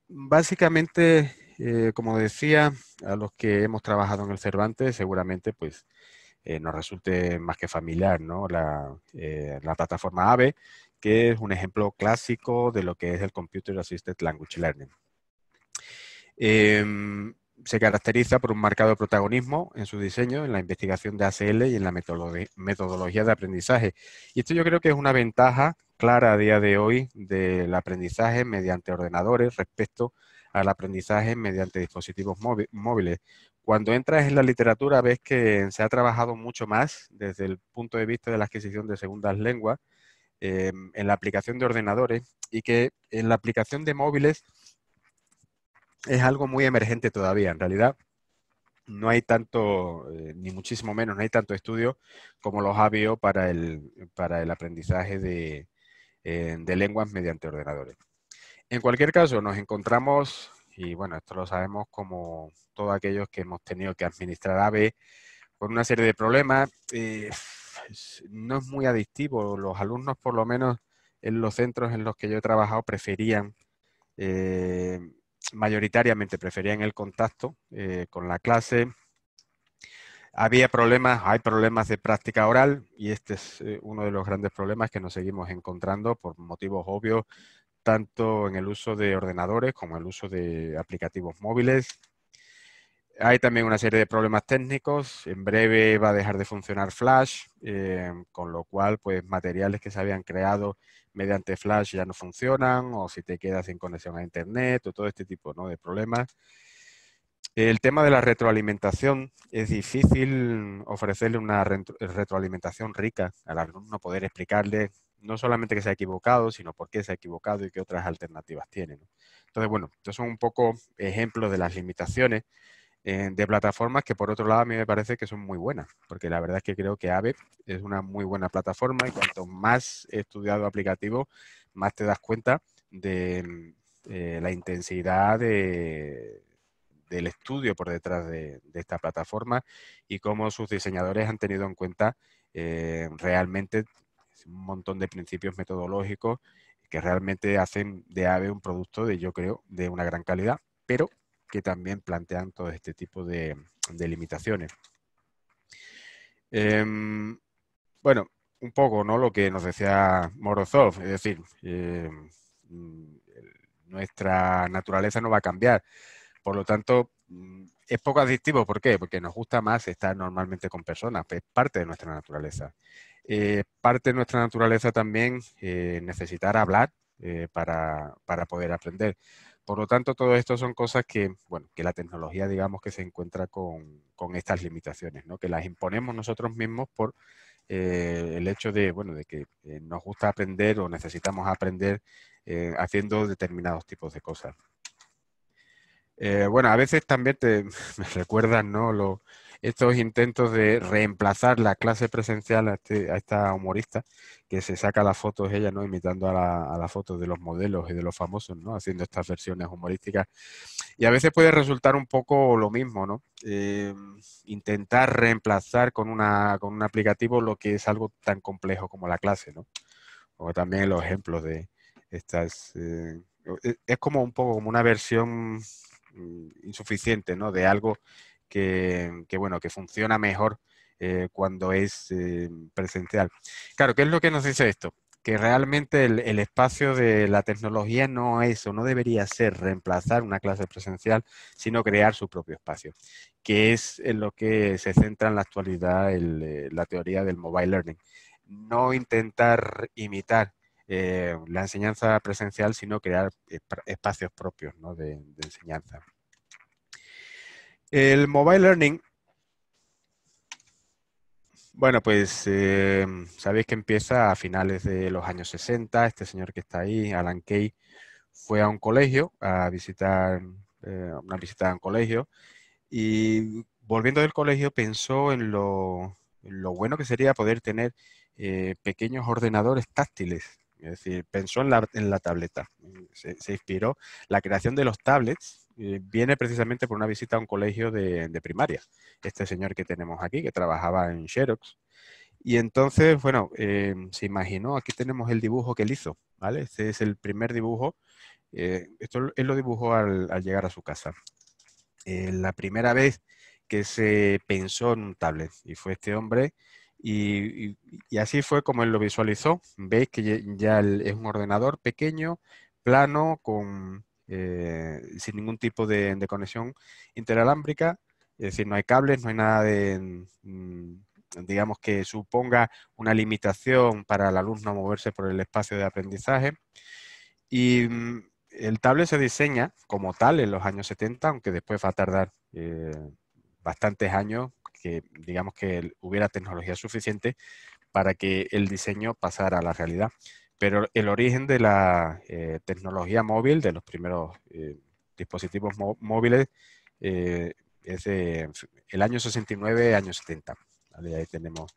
básicamente, eh, como decía, a los que hemos trabajado en el Cervantes, seguramente, pues, eh, nos resulte más que familiar, ¿no? La, eh, plataforma AVE, que es un ejemplo clásico de lo que es el Computer Assisted Language Learning. Em, se caracteriza por un marcado protagonismo en su diseño, en la investigación de ACL y en la metodología de aprendizaje. Y esto yo creo que es una ventaja clara a día de hoy del aprendizaje mediante ordenadores respecto al aprendizaje mediante dispositivos móviles, cuando entras en la literatura ves que se ha trabajado mucho más desde el punto de vista de la adquisición de segundas lenguas, em, en la aplicación de ordenadores y que en la aplicación de móviles es algo muy emergente todavía. En realidad, no hay tanto, eh, ni muchísimo menos, no hay tanto estudio como los ha habido para el, para el aprendizaje de, eh, de lenguas mediante ordenadores. En cualquier caso, nos encontramos y bueno, esto lo sabemos como todos aquellos que hemos tenido que administrar AVE con una serie de problemas. Eh, no es muy adictivo, los alumnos por lo menos en los centros en los que yo he trabajado preferían, eh, mayoritariamente preferían el contacto eh, con la clase. Había problemas, hay problemas de práctica oral y este es uno de los grandes problemas que nos seguimos encontrando por motivos obvios tanto en el uso de ordenadores como en el uso de aplicativos móviles. Hay también una serie de problemas técnicos. En breve va a dejar de funcionar Flash, eh, con lo cual, pues, materiales que se habían creado mediante Flash ya no funcionan, o si te quedas sin conexión a Internet, o todo este tipo de problemas. El tema de la retroalimentación, es difícil ofrecerle una retroalimentación rica al alumno, poder explicarle no solamente que se ha equivocado, sino por qué se ha equivocado y qué otras alternativas tiene. Entonces, bueno, estos son un poco ejemplos de las limitaciones eh, de plataformas que por otro lado a mí me parece que son muy buenas, porque la verdad es que creo que AVE es una muy buena plataforma y cuanto más he estudiado aplicativo, más te das cuenta de mm, eh, la intensidad del estudio por detrás de, esta plataforma y cómo sus diseñadores han tenido en cuenta eh, realmente un montón de principios metodológicos que realmente hacen de AVE un producto de, yo creo, de una gran calidad, pero que también plantean todo este tipo de, limitaciones. Em, bueno, un poco ¿no? lo que nos decía Morozov, es decir, eh, mm, nuestra naturaleza no va a cambiar. Por lo tanto, mm, es poco adictivo. ¿Por qué? Porque nos gusta más estar normalmente con personas, es parte de nuestra naturaleza. Eh, parte de nuestra naturaleza también eh, necesitar hablar eh, para, poder aprender. Por lo tanto, todo esto son cosas que, bueno, la tecnología, digamos, que se encuentra con, estas limitaciones, ¿no? que las imponemos nosotros mismos por eh, el hecho de, bueno, de que nos gusta aprender o necesitamos aprender haciendo determinados tipos de cosas. bueno, a veces también te me recuerdan ¿no? Lo, estos intentos de reemplazar la clase presencial este, a, esta humorista que se saca las fotos ella, ¿no? Imitando a, la, las fotos de los modelos y de los famosos, ¿no? Haciendo estas versiones humorísticas. Y a veces puede resultar un poco lo mismo, ¿no? Eh, intentar reemplazar con, una, con un aplicativo lo que es algo tan complejo como la clase, ¿no? O también los ejemplos de estas... Eh, e, es como un poco como una versión mm, insuficiente, ¿no? De algo que, bueno, que funciona mejor eh, cuando es eh, presencial. Claro, ¿qué es lo que nos dice esto? Que realmente el, espacio de la tecnología no es o no debería ser reemplazar una clase presencial, sino crear su propio espacio, que es en lo que se centra en la actualidad eh, la teoría del mobile learning. No intentar imitar la enseñanza presencial, sino crear espacios propios de enseñanza. El mobile learning, bueno, pues eh, sabéis que empieza a finales de los años 60. Este señor que está ahí, Alan Kay, fue a un colegio a visitar eh, una visita a un colegio y volviendo del colegio pensó en lo, bueno que sería poder tener eh, pequeños ordenadores táctiles. Es decir, pensó en la, en la tableta. se inspiró la creación de los tablets eh, viene precisamente por una visita a un colegio de, primaria. Este señor que tenemos aquí, que trabajaba en Xerox. Y entonces, bueno, eh, se imaginó, aquí tenemos el dibujo que él hizo, ¿vale? Este es el primer dibujo. Eh, esto él lo dibujó al, llegar a su casa. la primera vez que se pensó en un tablet. Y fue este hombre, y, así fue como él lo visualizó. Veis que ya es un ordenador pequeño, plano, con, eh, sin ningún tipo de, conexión interalámbrica, es decir, no hay cables, no hay nada de, mm, digamos, que suponga una limitación para el alumno moverse por el espacio de aprendizaje. Y mm, el tablet se diseña como tal en los años 70, aunque después va a tardar eh, bastantes años que digamos que hubiera tecnología suficiente para que el diseño pasara a la realidad. Pero el origen de la eh, tecnología móvil, de los primeros eh, dispositivos móviles, eh, es el año 69, año 70. tenemos.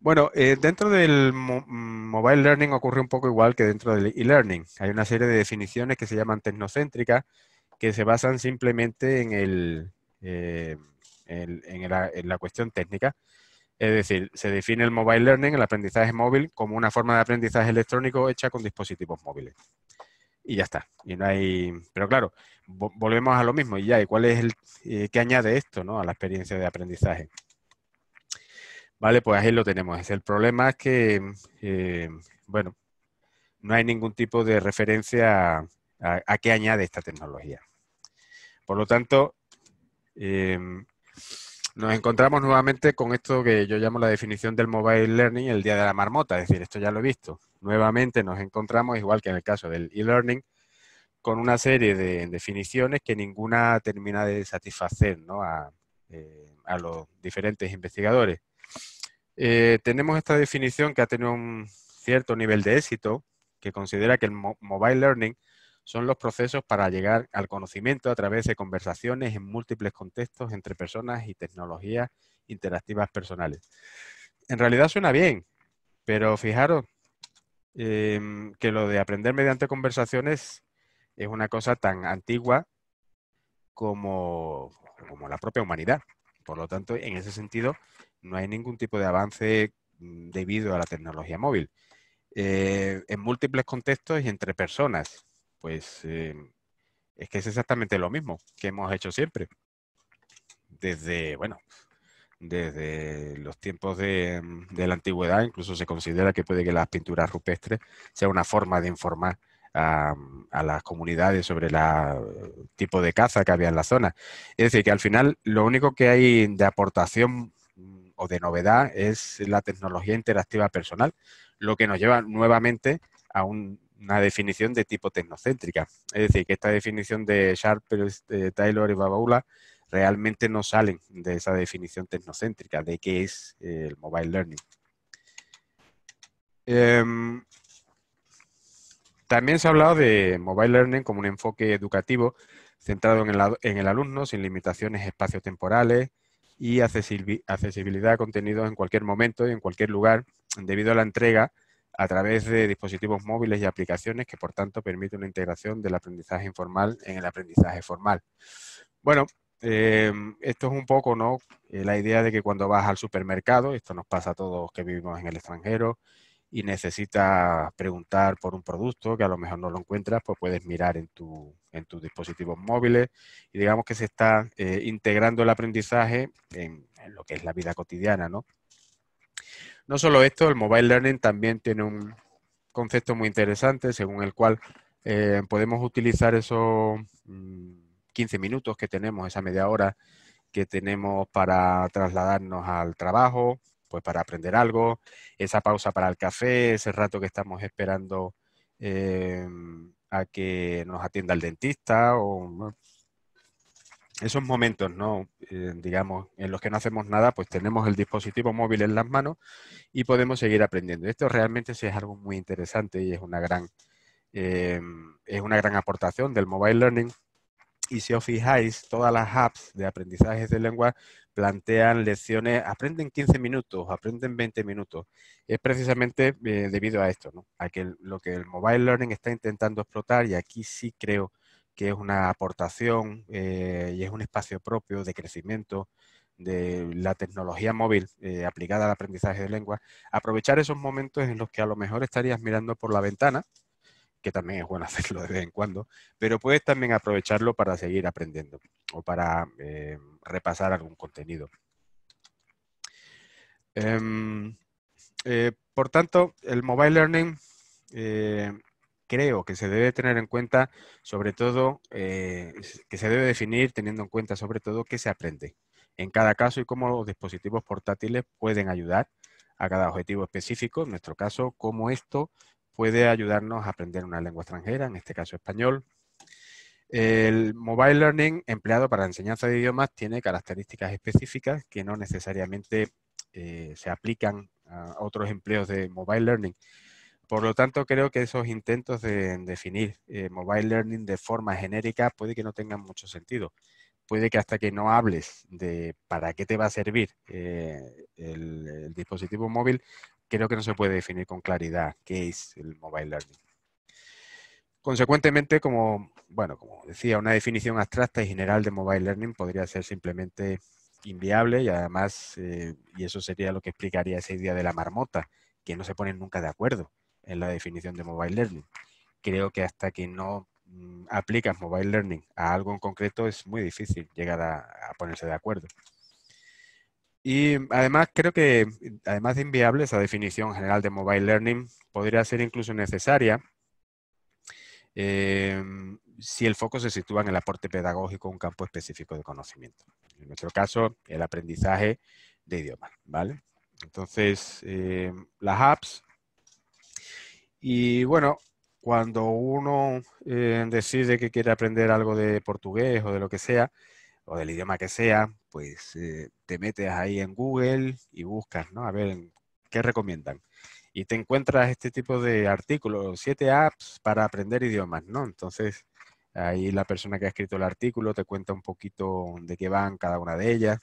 Bueno, dentro del mm, mobile learning ocurre un poco igual que dentro del e-learning. Hay una serie de definiciones que se llaman tecnocéntricas, que se basan simplemente en, la, en la cuestión técnica. Es decir, se define el mobile learning, el aprendizaje móvil, como una forma de aprendizaje electrónico hecha con dispositivos móviles. Y ya está. Y no hay. Pero claro, volvemos a lo mismo. Y ya, ¿y cuál es el eh, que añade esto a la experiencia de aprendizaje? Vale, pues ahí lo tenemos. El problema es que, eh, bueno, no hay ningún tipo de referencia a, qué añade esta tecnología. Por lo tanto, eh, nos encontramos nuevamente con esto que yo llamo la definición del mobile learning el día de la marmota, es decir, esto ya lo he visto. Nuevamente nos encontramos, igual que en el caso del e-learning, con una serie de definiciones que ninguna termina de satisfacer eh, a, los diferentes investigadores. Eh, tenemos esta definición que ha tenido un cierto nivel de éxito, que considera que el mobile learning son los procesos para llegar al conocimiento a través de conversaciones en múltiples contextos entre personas y tecnologías interactivas personales. En realidad suena bien, pero fijaros em, que lo de aprender mediante conversaciones es una cosa tan antigua como, la propia humanidad. Por lo tanto, en ese sentido, no hay ningún tipo de avance mm, debido a la tecnología móvil. Eh, en múltiples contextos y entre personas pues eh, es que es exactamente lo mismo que hemos hecho siempre. Desde, bueno, desde los tiempos de, la antigüedad, incluso se considera que puede que las pinturas rupestres sea una forma de informar a, a las comunidades sobre el tipo de caza que había en la zona. Es decir, que al final lo único que hay de aportación mm, o de novedad es la tecnología interactiva personal, lo que nos lleva nuevamente a un una definición de tipo tecnocéntrica. Es decir, que esta definición de Sharp, de Taylor y Babaula realmente no salen de esa definición tecnocéntrica de qué es eh, el mobile learning. Em, también se ha hablado de mobile learning como un enfoque educativo centrado en el, alumno, sin limitaciones temporales y accesibilidad a contenidos en cualquier momento y en cualquier lugar, debido a la entrega a través de dispositivos móviles y aplicaciones que, por tanto, permiten una integración del aprendizaje informal en el aprendizaje formal. Bueno, eh, esto es un poco ¿no? Eh, la idea de que cuando vas al supermercado, esto nos pasa a todos que vivimos en el extranjero, y necesitas preguntar por un producto que a lo mejor no lo encuentras, pues puedes mirar en, tus dispositivos móviles y digamos que se está eh, integrando el aprendizaje en, lo que es la vida cotidiana, ¿no? No solo esto, el mobile learning también tiene un concepto muy interesante según el cual eh, podemos utilizar esos 15 mm, minutos que tenemos, esa media hora que tenemos para trasladarnos al trabajo, pues para aprender algo, esa pausa para el café, ese rato que estamos esperando eh, a que nos atienda el dentista o esos momentos, ¿no? Eh, digamos, en los que no hacemos nada, pues tenemos el dispositivo móvil en las manos y podemos seguir aprendiendo. Esto realmente sí es algo muy interesante y es una gran, eh, es una gran aportación del mobile learning. Y si os fijáis, todas las apps de aprendizaje de lengua plantean lecciones, aprenden 15 minutos, aprenden 20 minutos. Es precisamente eh, debido a esto, ¿no? a que lo que el mobile learning está intentando explotar, y aquí sí creo que es una aportación eh, y es un espacio propio de crecimiento de la tecnología móvil eh, aplicada al aprendizaje de lengua, aprovechar esos momentos en los que a lo mejor estarías mirando por la ventana, que también es bueno hacerlo de vez en cuando, pero puedes también aprovecharlo para seguir aprendiendo o para eh, repasar algún contenido. Em, por tanto, el mobile learning creo que se debe tener en cuenta, sobre todo, eh, que se debe definir teniendo en cuenta, sobre todo, qué se aprende en cada caso y cómo los dispositivos portátiles pueden ayudar a cada objetivo específico, en nuestro caso, cómo esto puede ayudarnos a aprender una lengua extranjera, en este caso español. El mobile learning empleado para la enseñanza de idiomas tiene características específicas que no necesariamente eh, se aplican a otros empleos de mobile learning. Por lo tanto, creo que esos intentos de definir eh, mobile learning de forma genérica puede que no tengan mucho sentido. Puede que hasta que no hables de para qué te va a servir eh, el, dispositivo móvil, creo que no se puede definir con claridad qué es el mobile learning. Consecuentemente, como, bueno, como decía, una definición abstracta y general de mobile learning podría ser simplemente inviable y además, eh, y eso sería lo que explicaría esa idea de la marmota, que no se ponen nunca de acuerdo en la definición de mobile learning. Creo que hasta que no mm, aplicas mobile learning a algo en concreto es muy difícil llegar a, ponerse de acuerdo. Y además creo que, además de inviable, esa definición general de mobile learning podría ser incluso necesaria eh, si el foco se sitúa en el aporte pedagógico a un campo específico de conocimiento. En nuestro caso, el aprendizaje de idiomas, ¿vale? Entonces, eh, las apps y bueno, cuando uno eh, decide que quiere aprender algo de portugués o de lo que sea, o del idioma que sea, pues eh, te metes ahí en Google y buscas, ¿no? A ver, ¿qué recomiendan? Y te encuentras este tipo de artículos, siete apps para aprender idiomas, ¿no? Entonces, ahí la persona que ha escrito el artículo te cuenta un poquito de qué van cada una de ellas.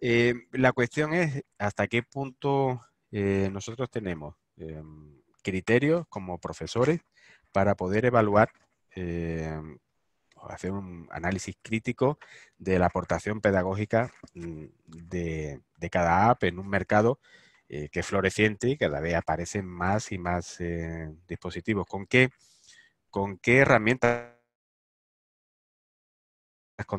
Eh, la cuestión es hasta qué punto nosotros tenemos em, criterios como profesores para poder evaluar, em, o hacer un análisis crítico de la aportación pedagógica mm, de, cada app en un mercado eh, que es floreciente y cada vez aparecen más y más eh, dispositivos. ¿Con qué, ¿Con qué herramientas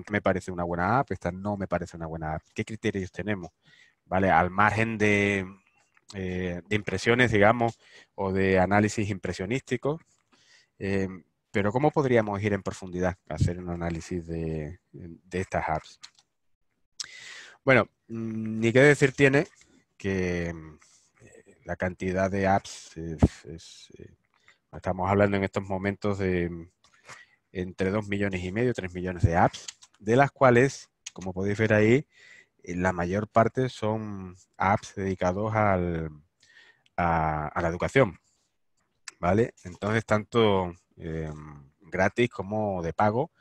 me parece una buena app, esta no me parece una buena app. ¿Qué criterios tenemos? ¿Vale? Al margen de, eh, de impresiones, digamos, o de análisis impresionístico. Eh, pero ¿cómo podríamos ir en profundidad a hacer un análisis de, estas apps? Bueno, mm, ni qué decir tiene que eh, la cantidad de apps estamos hablando en estos momentos de mm, entre 2 millones y medio, 3 millones de apps, de las cuales, como podéis ver ahí, eh, la mayor parte son apps dedicados a, la educación, ¿vale? Entonces, tanto eh, gratis como de pago,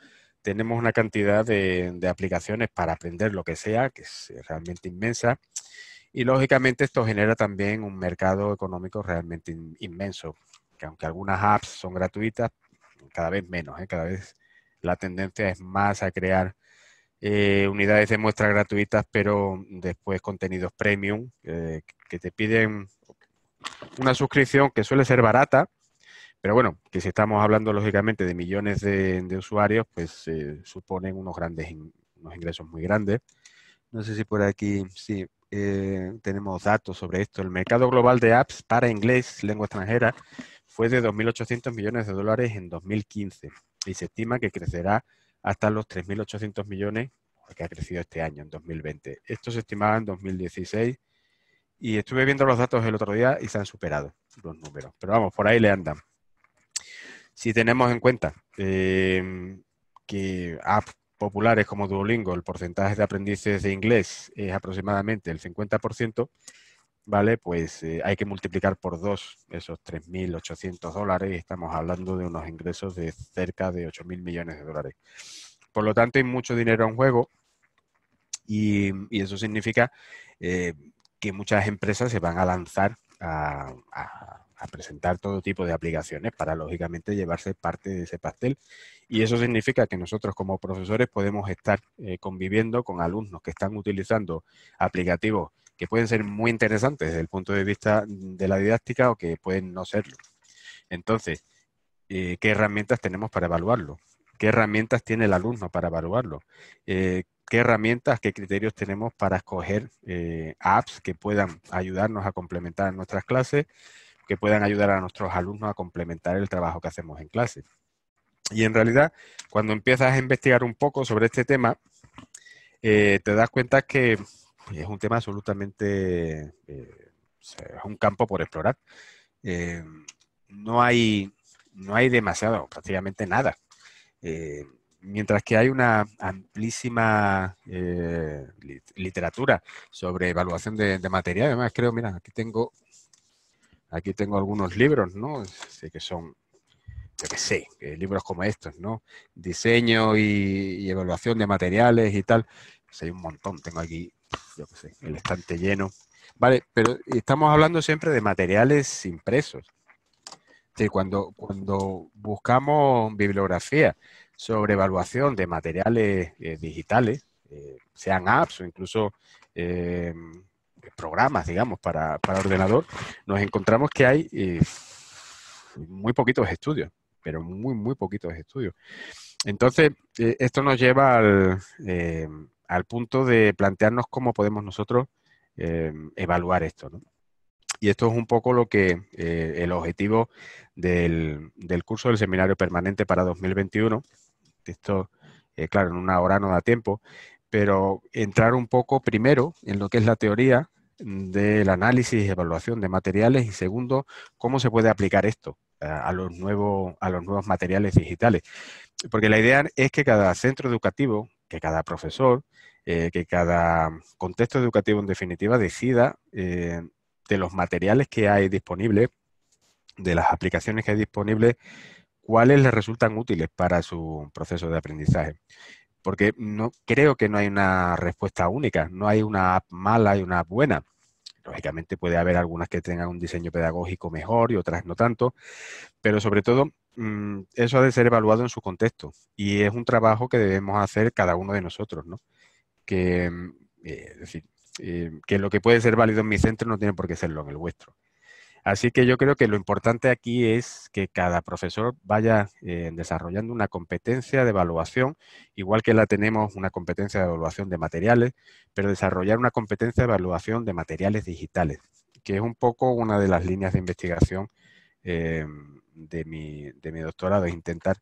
tenemos una cantidad de, aplicaciones para aprender lo que sea, que es realmente inmensa. Y lógicamente esto genera también un mercado económico realmente inmenso, que aunque algunas apps son gratuitas, cada vez menos, ¿eh? cada vez la tendencia es más a crear eh, unidades de muestra gratuitas, pero después contenidos premium eh, que te piden una suscripción que suele ser barata, pero bueno, que si estamos hablando lógicamente de millones de, usuarios, pues se eh, suponen unos grandes unos ingresos muy grandes. No sé si por aquí, sí, tenemos datos sobre esto. El mercado global de apps para inglés, lengua extranjera, fue de 2.800 millones de dólares en 2015 y se estima que crecerá hasta los 3.800 millones que ha crecido este año, en 2020. Esto se estimaba en 2016 y estuve viendo los datos el otro día y se han superado los números. Pero vamos, por ahí le andan. Si tenemos en cuenta em, que apps populares como Duolingo, el porcentaje de aprendices de inglés es aproximadamente el 50%, ¿vale? Pues eh, hay que multiplicar por dos esos 3.800 dólares y estamos hablando de unos ingresos de cerca de 8.000 millones de dólares. Por lo tanto, hay mucho dinero en juego y, eso significa eh, que muchas empresas se van a lanzar a, presentar todo tipo de aplicaciones para, lógicamente, llevarse parte de ese pastel. Y eso significa que nosotros como profesores podemos estar eh, conviviendo con alumnos que están utilizando aplicativos que pueden ser muy interesantes desde el punto de vista de la didáctica o que pueden no serlo. Entonces, eh, ¿qué herramientas tenemos para evaluarlo? ¿Qué herramientas tiene el alumno para evaluarlo? Eh, ¿Qué herramientas, qué criterios tenemos para escoger eh, apps que puedan ayudarnos a complementar nuestras clases, que puedan ayudar a nuestros alumnos a complementar el trabajo que hacemos en clase? Y en realidad, cuando empiezas a investigar un poco sobre este tema, te das cuenta que es un tema absolutamente, eh, es un campo por explorar. Eh, no, hay, no hay demasiado, prácticamente nada. Eh, mientras que hay una amplísima literatura sobre evaluación de, de material, además creo, mira, aquí tengo, aquí tengo algunos libros, ¿no? Sé que son yo qué sé, libros como estos, ¿no? Diseño y, evaluación de materiales y tal. hay un montón, tengo aquí el estante lleno. Vale, pero estamos hablando siempre de materiales impresos. cuando, cuando buscamos bibliografía sobre evaluación de materiales eh, digitales, eh, sean apps o incluso eh, programas, digamos, para, ordenador, nos encontramos que hay muy poquitos estudios, pero muy, muy poquitos estudios. Entonces, esto nos lleva al, al punto de plantearnos cómo podemos nosotros eh, evaluar esto. Y esto es un poco lo que eh, el objetivo del, curso del seminario permanente para 2021. Esto, eh, claro, en una hora no da tiempo, pero entrar un poco primero en lo que es la teoría del análisis y evaluación de materiales y segundo, cómo se puede aplicar esto a los, nuevos, a los nuevos materiales digitales. Porque la idea es que cada centro educativo que cada profesor, eh, que cada contexto educativo en definitiva decida eh, de los materiales que hay disponibles, de las aplicaciones que hay disponibles, cuáles les resultan útiles para su proceso de aprendizaje. Porque no, creo que no hay una respuesta única, no hay una app mala y una buena. Lógicamente puede haber algunas que tengan un diseño pedagógico mejor y otras no tanto, pero sobre todo Mm, eso ha de ser evaluado en su contexto y es un trabajo que debemos hacer cada uno de nosotros, ¿no? Que, mm, eh, es decir, eh, que lo que puede ser válido en mi centro no tiene por qué serlo en el vuestro. Así que yo creo que lo importante aquí es que cada profesor vaya eh, desarrollando una competencia de evaluación, igual que la tenemos una competencia de evaluación de materiales, pero desarrollar una competencia de evaluación de materiales digitales, que es un poco una de las líneas de investigación em, de, mi, doctorado, es intentar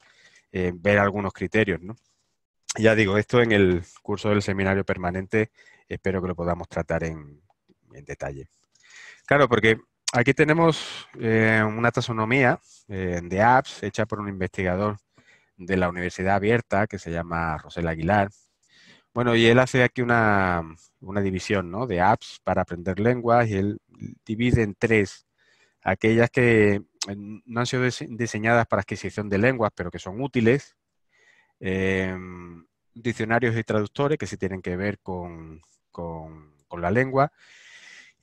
eh, ver algunos criterios. ¿no? Ya digo, esto en el curso del seminario permanente espero que lo podamos tratar en, detalle. Claro, porque aquí tenemos eh, una taxonomía eh, de apps hecha por un investigador de la Universidad Abierta que se llama Rosel Aguilar. Bueno, y él hace aquí una, una división ¿no? de apps para aprender lenguas y él divide en tres aquellas que no han sido diseñadas para adquisición de lenguas, pero que son útiles. Em, diccionarios y traductores que sí tienen que ver con, la lengua.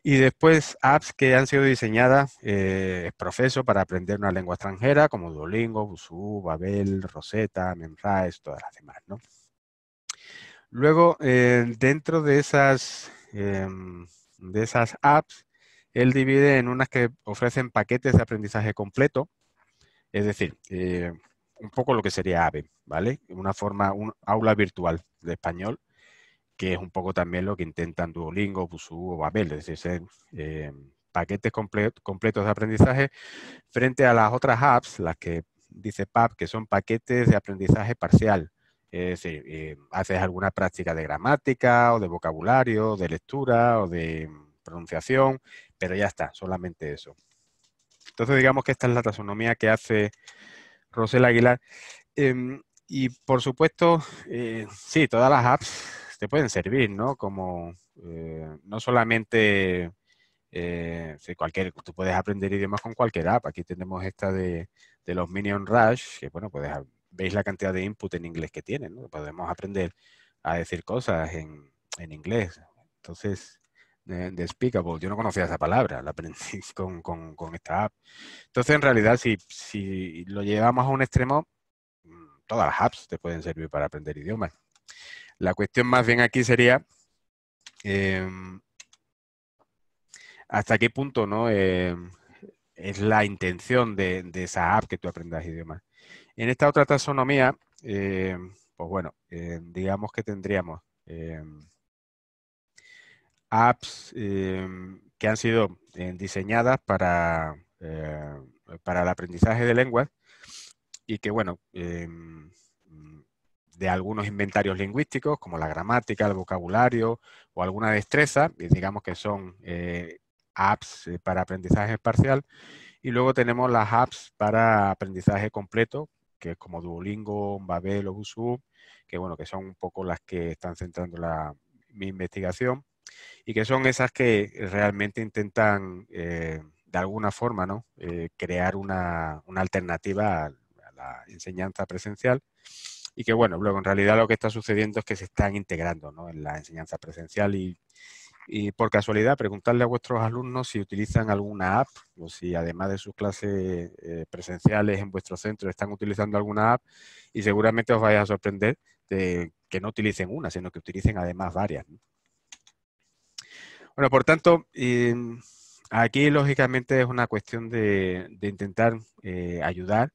Y después apps que han sido diseñadas, eh, es profeso, para aprender una lengua extranjera, como Duolingo, Busuu, Babel, Rosetta, Memrise, todas las demás, Luego, eh, dentro de esas, em, de esas apps, él divide en unas que ofrecen paquetes de aprendizaje completo, es decir, eh, un poco lo que sería AVE, ¿vale? Una forma, un aula virtual de español, que es un poco también lo que intentan Duolingo, Busuu o Babel, es decir, eh, paquetes completos de aprendizaje frente a las otras apps, las que dice PAP, que son paquetes de aprendizaje parcial. Es decir, eh, haces alguna práctica de gramática o de vocabulario, de lectura o de pronunciación, pero ya está, solamente eso. Entonces digamos que esta es la taxonomía que hace Rosel Aguilar. Em, y por supuesto, eh, sí, todas las apps te pueden servir, ¿no? Como eh, no solamente eh, si cualquier, tú puedes aprender idiomas con cualquier app. Aquí tenemos esta de, los Minion Rush, que bueno, puedes, veis la cantidad de input en inglés que tienen, ¿no? Podemos aprender a decir cosas en, en inglés. Entonces, de, Yo no conocía esa palabra, la aprendí con, esta app. Entonces, en realidad, si, lo llevamos a un extremo, mm, todas las apps te pueden servir para aprender idiomas. La cuestión más bien aquí sería em, hasta qué punto ¿no? Em, es la intención de, esa app que tú aprendas idiomas. En esta otra taxonomía, em, pues bueno, eh, digamos que tendríamos apps em, que han sido eh, diseñadas para, eh, para el aprendizaje de lenguas y que, bueno, em, de algunos inventarios lingüísticos, como la gramática, el vocabulario o alguna destreza, digamos que son eh, apps para aprendizaje parcial. Y luego tenemos las apps para aprendizaje completo, que es como Duolingo, Babel o Busuu, que bueno, que son un poco las que están centrando la, mi investigación y que son esas que realmente intentan eh, de alguna forma ¿no? Eh, crear una, alternativa a, la enseñanza presencial y que bueno, luego en realidad lo que está sucediendo es que se están integrando ¿no? en la enseñanza presencial y, por casualidad preguntarle a vuestros alumnos si utilizan alguna app o si además de sus clases eh, presenciales en vuestro centro están utilizando alguna app y seguramente os vais a sorprender de que no utilicen una, sino que utilicen además varias. Bueno, por tanto, em, aquí lógicamente es una cuestión de, intentar eh, ayudar,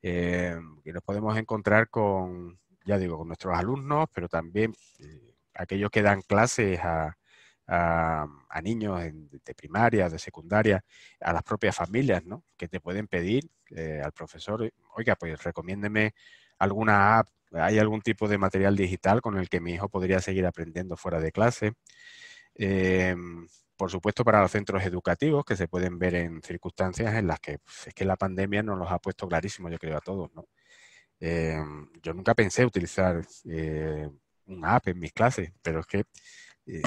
eh, nos podemos encontrar con, ya digo, con nuestros alumnos, pero también eh, aquellos que dan clases a, niños de primaria, de secundaria, a las propias familias, ¿no? Que te pueden pedir al profesor, oiga, pues recomiéndeme alguna app, hay algún tipo de material digital con el que mi hijo podría seguir aprendiendo fuera de clase. Em, por supuesto, para los centros educativos, que se pueden ver en circunstancias en las que pues, es que la pandemia nos los ha puesto clarísimo, yo creo, a todos. ¿no? Em, yo nunca pensé utilizar eh, un una app en mis clases, pero es que eh,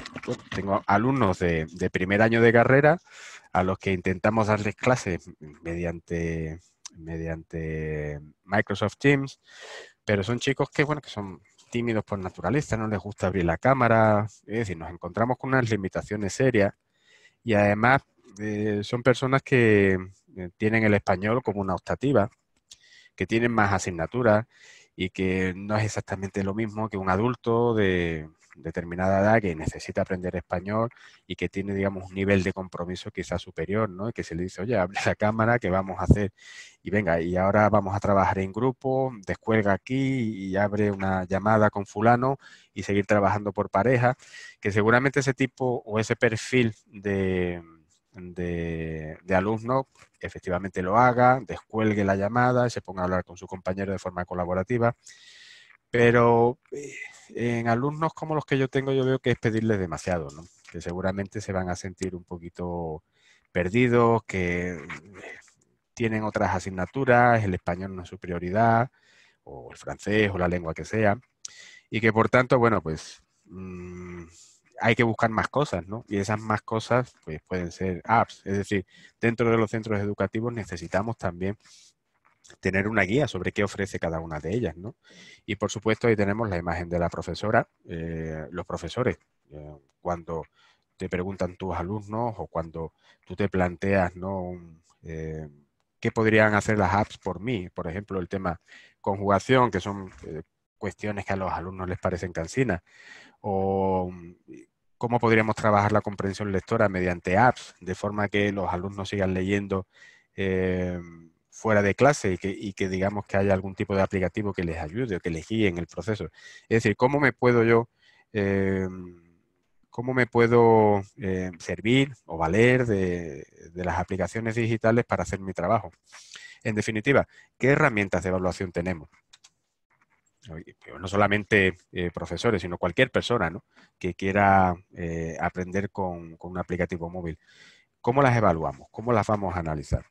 tengo alumnos de, de, primer año de carrera a los que intentamos darles clases mediante, mediante Microsoft Teams, pero son chicos que, bueno, que son tímidos por naturaleza, no les gusta abrir la cámara, es decir, nos encontramos con unas limitaciones serias y además eh, son personas que eh, tienen el español como una optativa, que tienen más asignaturas y que no es exactamente lo mismo que un adulto de, determinada edad que necesita aprender español y que tiene, digamos, un nivel de compromiso quizás superior, ¿no? que se le dice, oye, abre la cámara, que vamos a hacer? Y venga, y ahora vamos a trabajar en grupo, descuelga aquí y abre una llamada con fulano y seguir trabajando por pareja, que seguramente ese tipo o ese perfil de, de, alumno efectivamente lo haga, descuelgue la llamada, y se ponga a hablar con su compañero de forma colaborativa. Pero eh, en alumnos como los que yo tengo, yo veo que es pedirles demasiado, ¿no? Que seguramente se van a sentir un poquito perdidos, que eh, tienen otras asignaturas, el español no es su prioridad, o el francés, o la lengua que sea, y que por tanto, bueno, pues mm, hay que buscar más cosas, ¿no? Y esas más cosas, pues pueden ser apps, es decir, dentro de los centros educativos necesitamos también tener una guía sobre qué ofrece cada una de ellas, ¿no? Y por supuesto ahí tenemos la imagen de la profesora, eh, los profesores, eh, cuando te preguntan tus alumnos o cuando tú te planteas, ¿no? Eh, ¿Qué podrían hacer las apps por mí? Por ejemplo, el tema conjugación, que son cuestiones que a los alumnos les parecen cansinas, o mm, cómo podríamos trabajar la comprensión lectora mediante apps, de forma que los alumnos sigan leyendo fuera de clase y que, digamos que haya algún tipo de aplicativo que les ayude o que les guíe en el proceso. Es decir, ¿cómo me puedo yo, eh, cómo me puedo eh, servir o valer de, las aplicaciones digitales para hacer mi trabajo? En definitiva, ¿qué herramientas de evaluación tenemos? No solamente eh, profesores, sino cualquier persona ¿no? que quiera aprender con un aplicativo móvil. ¿Cómo las evaluamos? ¿Cómo las vamos a analizar?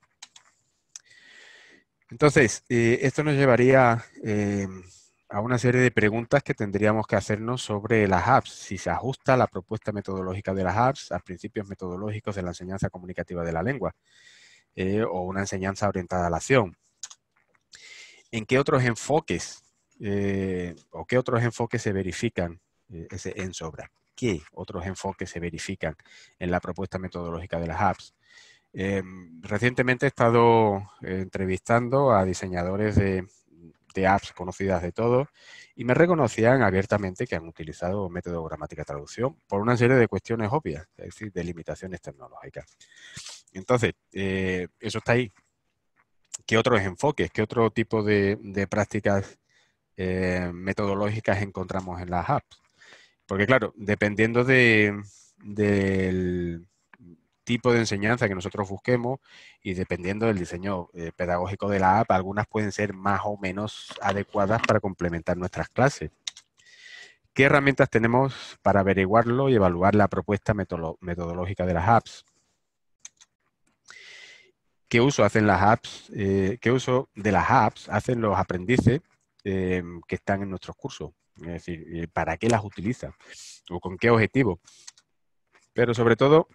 Entonces, eh, esto nos llevaría eh, a una serie de preguntas que tendríamos que hacernos sobre las apps, si se ajusta la propuesta metodológica de las apps a principios metodológicos de la enseñanza comunicativa de la lengua eh, o una enseñanza orientada a la acción. ¿En qué otros enfoques o qué otros enfoques se verifican ese en sobra? ¿Qué otros enfoques se verifican en la propuesta metodológica de las apps? Em, recientemente he estado eh, entrevistando a diseñadores de, apps conocidas de todos y me reconocían abiertamente que han utilizado método gramática traducción por una serie de cuestiones obvias, es decir, de limitaciones tecnológicas. Entonces, eh, eso está ahí. ¿Qué otros enfoques, qué otro tipo de, prácticas eh, metodológicas encontramos en las apps? Porque claro, dependiendo de, del tipo de enseñanza que nosotros busquemos y dependiendo del diseño eh, pedagógico de la app, algunas pueden ser más o menos adecuadas para complementar nuestras clases. ¿Qué herramientas tenemos para averiguarlo y evaluar la propuesta metodológica de las apps? ¿Qué uso hacen las apps? Eh, ¿Qué uso de las apps hacen los aprendices eh, que están en nuestros cursos? Es decir, ¿para qué las utilizan? ¿O con qué objetivo? Pero sobre todo,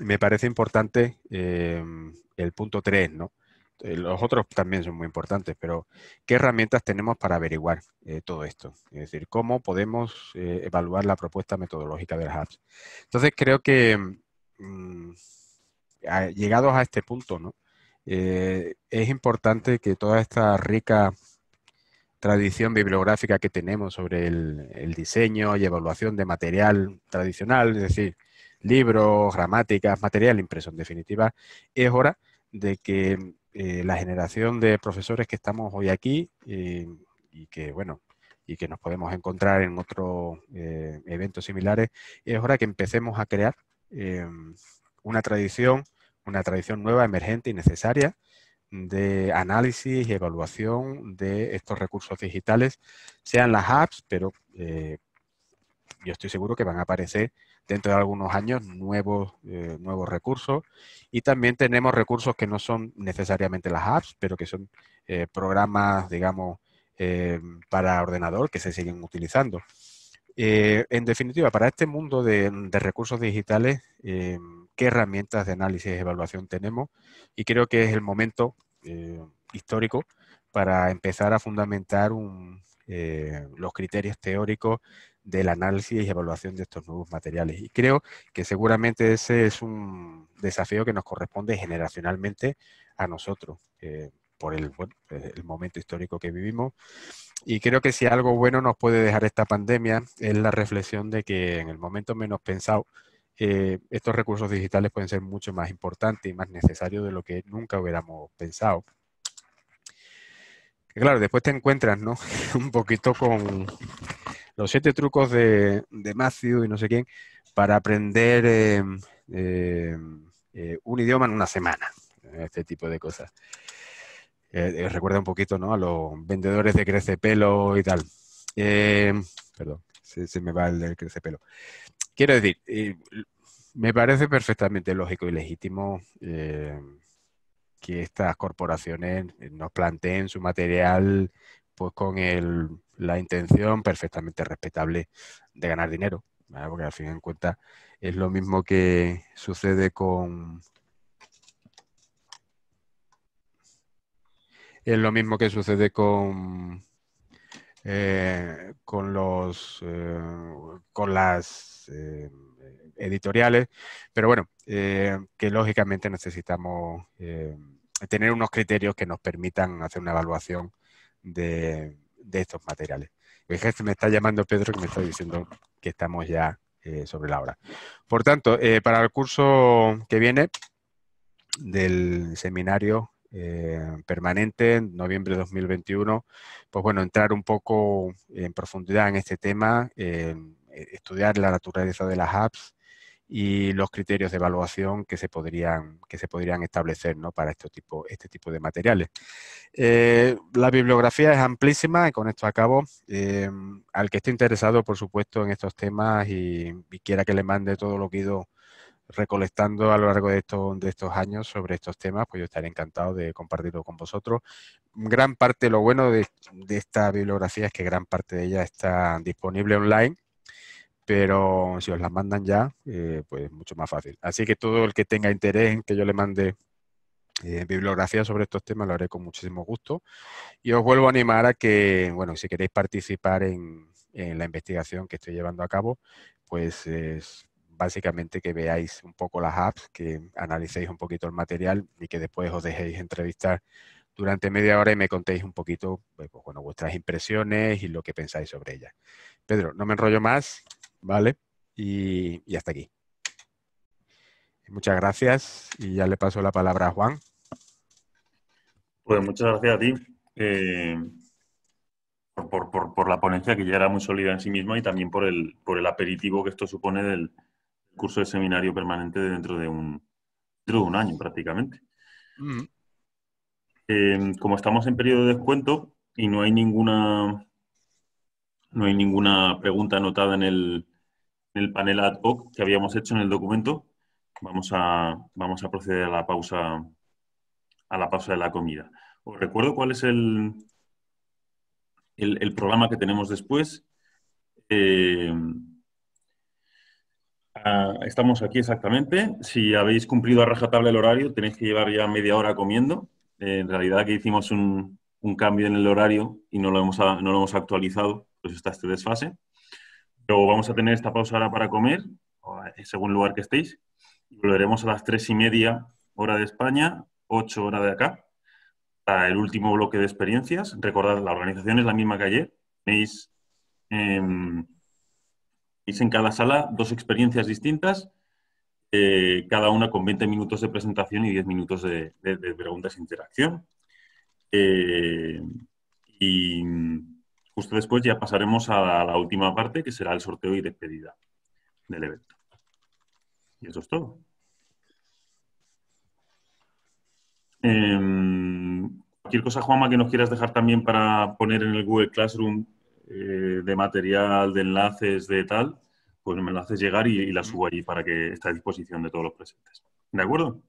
me parece importante em, el punto 3, ¿no? Eh, los otros también son muy importantes, pero ¿qué herramientas tenemos para averiguar eh, todo esto? Es decir, ¿cómo podemos eh, evaluar la propuesta metodológica del apps? Entonces, creo que mm, llegados a este punto, ¿no? es importante que toda esta rica tradición bibliográfica que tenemos sobre el diseño y evaluación de material tradicional, es decir, libros, gramáticas, material impreso. En definitiva, es hora de que eh, la generación de profesores que estamos hoy aquí eh, y que, bueno, y que nos podemos encontrar en otros eh, eventos similares, es hora que empecemos a crear una tradición, una tradición nueva, emergente y necesaria de análisis y evaluación de estos recursos digitales, sean las apps, pero yo estoy seguro que van a aparecer dentro de algunos años nuevos, eh, nuevos recursos. Y también tenemos recursos que no son necesariamente las apps, pero que son eh, programas, digamos, eh, para ordenador que se siguen utilizando. en definitiva, para este mundo de, recursos digitales, ¿qué herramientas de análisis y evaluación tenemos? Y creo que es el momento histórico para empezar a fundamentar los criterios teóricos del análisis y evaluación de estos nuevos materiales. Y creo que seguramente ese es un desafío que nos corresponde generacionalmente a nosotros, eh, por eh, el, momento histórico que vivimos. Y creo que si algo bueno nos puede dejar esta pandemia es la reflexión de que en el momento menos pensado, eh, estos recursos digitales pueden ser mucho más importantes y más necesarios de lo que nunca hubiéramos pensado. Claro, después te encuentras, un poquito con, los siete trucos de, de Matthew y no sé quién para aprender em, em, eh, un idioma en una semana, este tipo de cosas. Eh, eh, recuerda un poquito ¿no? a los vendedores de crece pelo y tal. Em, perdón, se, me va el crece pelo. Quiero decir, me parece perfectamente lógico y legítimo que estas corporaciones nos planteen su material pues, con la intención perfectamente respetable de ganar dinero, porque al fin y al cuenta es lo mismo que sucede con... Es lo mismo que sucede con... Eh, con los eh, con las eh, editoriales pero bueno que lógicamente necesitamos tener unos criterios que nos permitan hacer una evaluación de, estos materiales. El jefe me está llamando Pedro y me está diciendo que estamos ya eh, sobre la hora. Por tanto, eh, para el curso que viene del seminario eh, permanente en noviembre de 2021, pues bueno, entrar un poco en profundidad en este tema, estudiar la naturaleza de las apps, y los criterios de evaluación que se podrían, que se podrían establecer ¿no? para este tipo, este tipo de materiales. Eh, la bibliografía es amplísima y con esto acabo. Eh, al que esté interesado, por supuesto, en estos temas y, quiera que le mande todo lo que he ido recolectando a lo largo de estos, de estos años sobre estos temas, pues yo estaré encantado de compartirlo con vosotros. Gran parte, lo bueno de, de esta bibliografía es que gran parte de ella está disponible online pero si os las mandan ya, eh, pues mucho más fácil. Así que todo el que tenga interés en que yo le mande eh, bibliografía sobre estos temas, lo haré con muchísimo gusto. Y os vuelvo a animar a que, bueno, si queréis participar en, la investigación que estoy llevando a cabo, pues es básicamente que veáis un poco las apps, que analicéis un poquito el material y que después os dejéis entrevistar durante media hora y me contéis un poquito pues, pues, bueno, vuestras impresiones y lo que pensáis sobre ellas. Pedro, no me enrollo más, ¿vale? Y, hasta aquí. Muchas gracias y ya le paso la palabra a Juan. Pues muchas gracias a ti eh, por, la ponencia que ya era muy sólida en sí misma y también por el, por el aperitivo que esto supone del curso de seminario permanente dentro de un, un año prácticamente. Mm. Eh, como estamos en periodo de descuento y no hay ninguna no hay ninguna pregunta anotada en el, en el panel ad hoc que habíamos hecho en el documento, vamos a, vamos a proceder a la pausa a la pausa de la comida. Os recuerdo cuál es el, el, programa que tenemos después. Eh, ah, estamos aquí exactamente. Si habéis cumplido a rajatable el horario, tenéis que llevar ya media hora comiendo. Eh, en realidad que hicimos un, un, cambio en el horario y no lo hemos, no lo hemos actualizado, pues está este desfase. Luego vamos a tener esta pausa ahora para comer, según el lugar que estéis. Volveremos a las tres y media hora de España, ocho hora de acá, para el último bloque de experiencias. Recordad, la organización es la misma que ayer. Tenéis, em, en cada sala dos experiencias distintas, eh, cada una con 20 minutos de presentación y 10 minutos de, preguntas e interacción. Eh, y Justo después ya pasaremos a la última parte, que será el sorteo y despedida del evento. Y eso es todo. Em, cualquier cosa, Juanma, que nos quieras dejar también para poner en el Google Classroom eh, de material, de enlaces, de tal, pues me lo haces llegar y la subo allí para que esté a disposición de todos los presentes. ¿De acuerdo?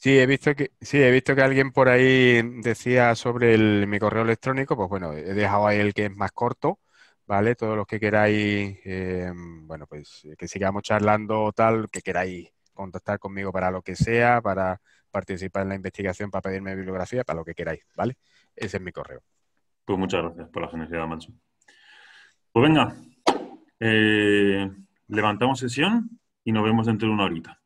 Sí, he visto que, sí, he visto que alguien por ahí decía sobre mi correo electrónico, pues bueno, he dejado ahí el que es más corto, ¿vale? Todos los que queráis, eh, bueno, pues eh, que sigamos charlando o tal, que queráis contactar conmigo para lo que sea, para participar en la investigación, para pedirme bibliografía, para lo que queráis, ¿vale? Ese es mi correo. Pues muchas gracias por la generosidad, Mancho. Pues venga, eh, levantamos sesión y nos vemos dentro de una horita.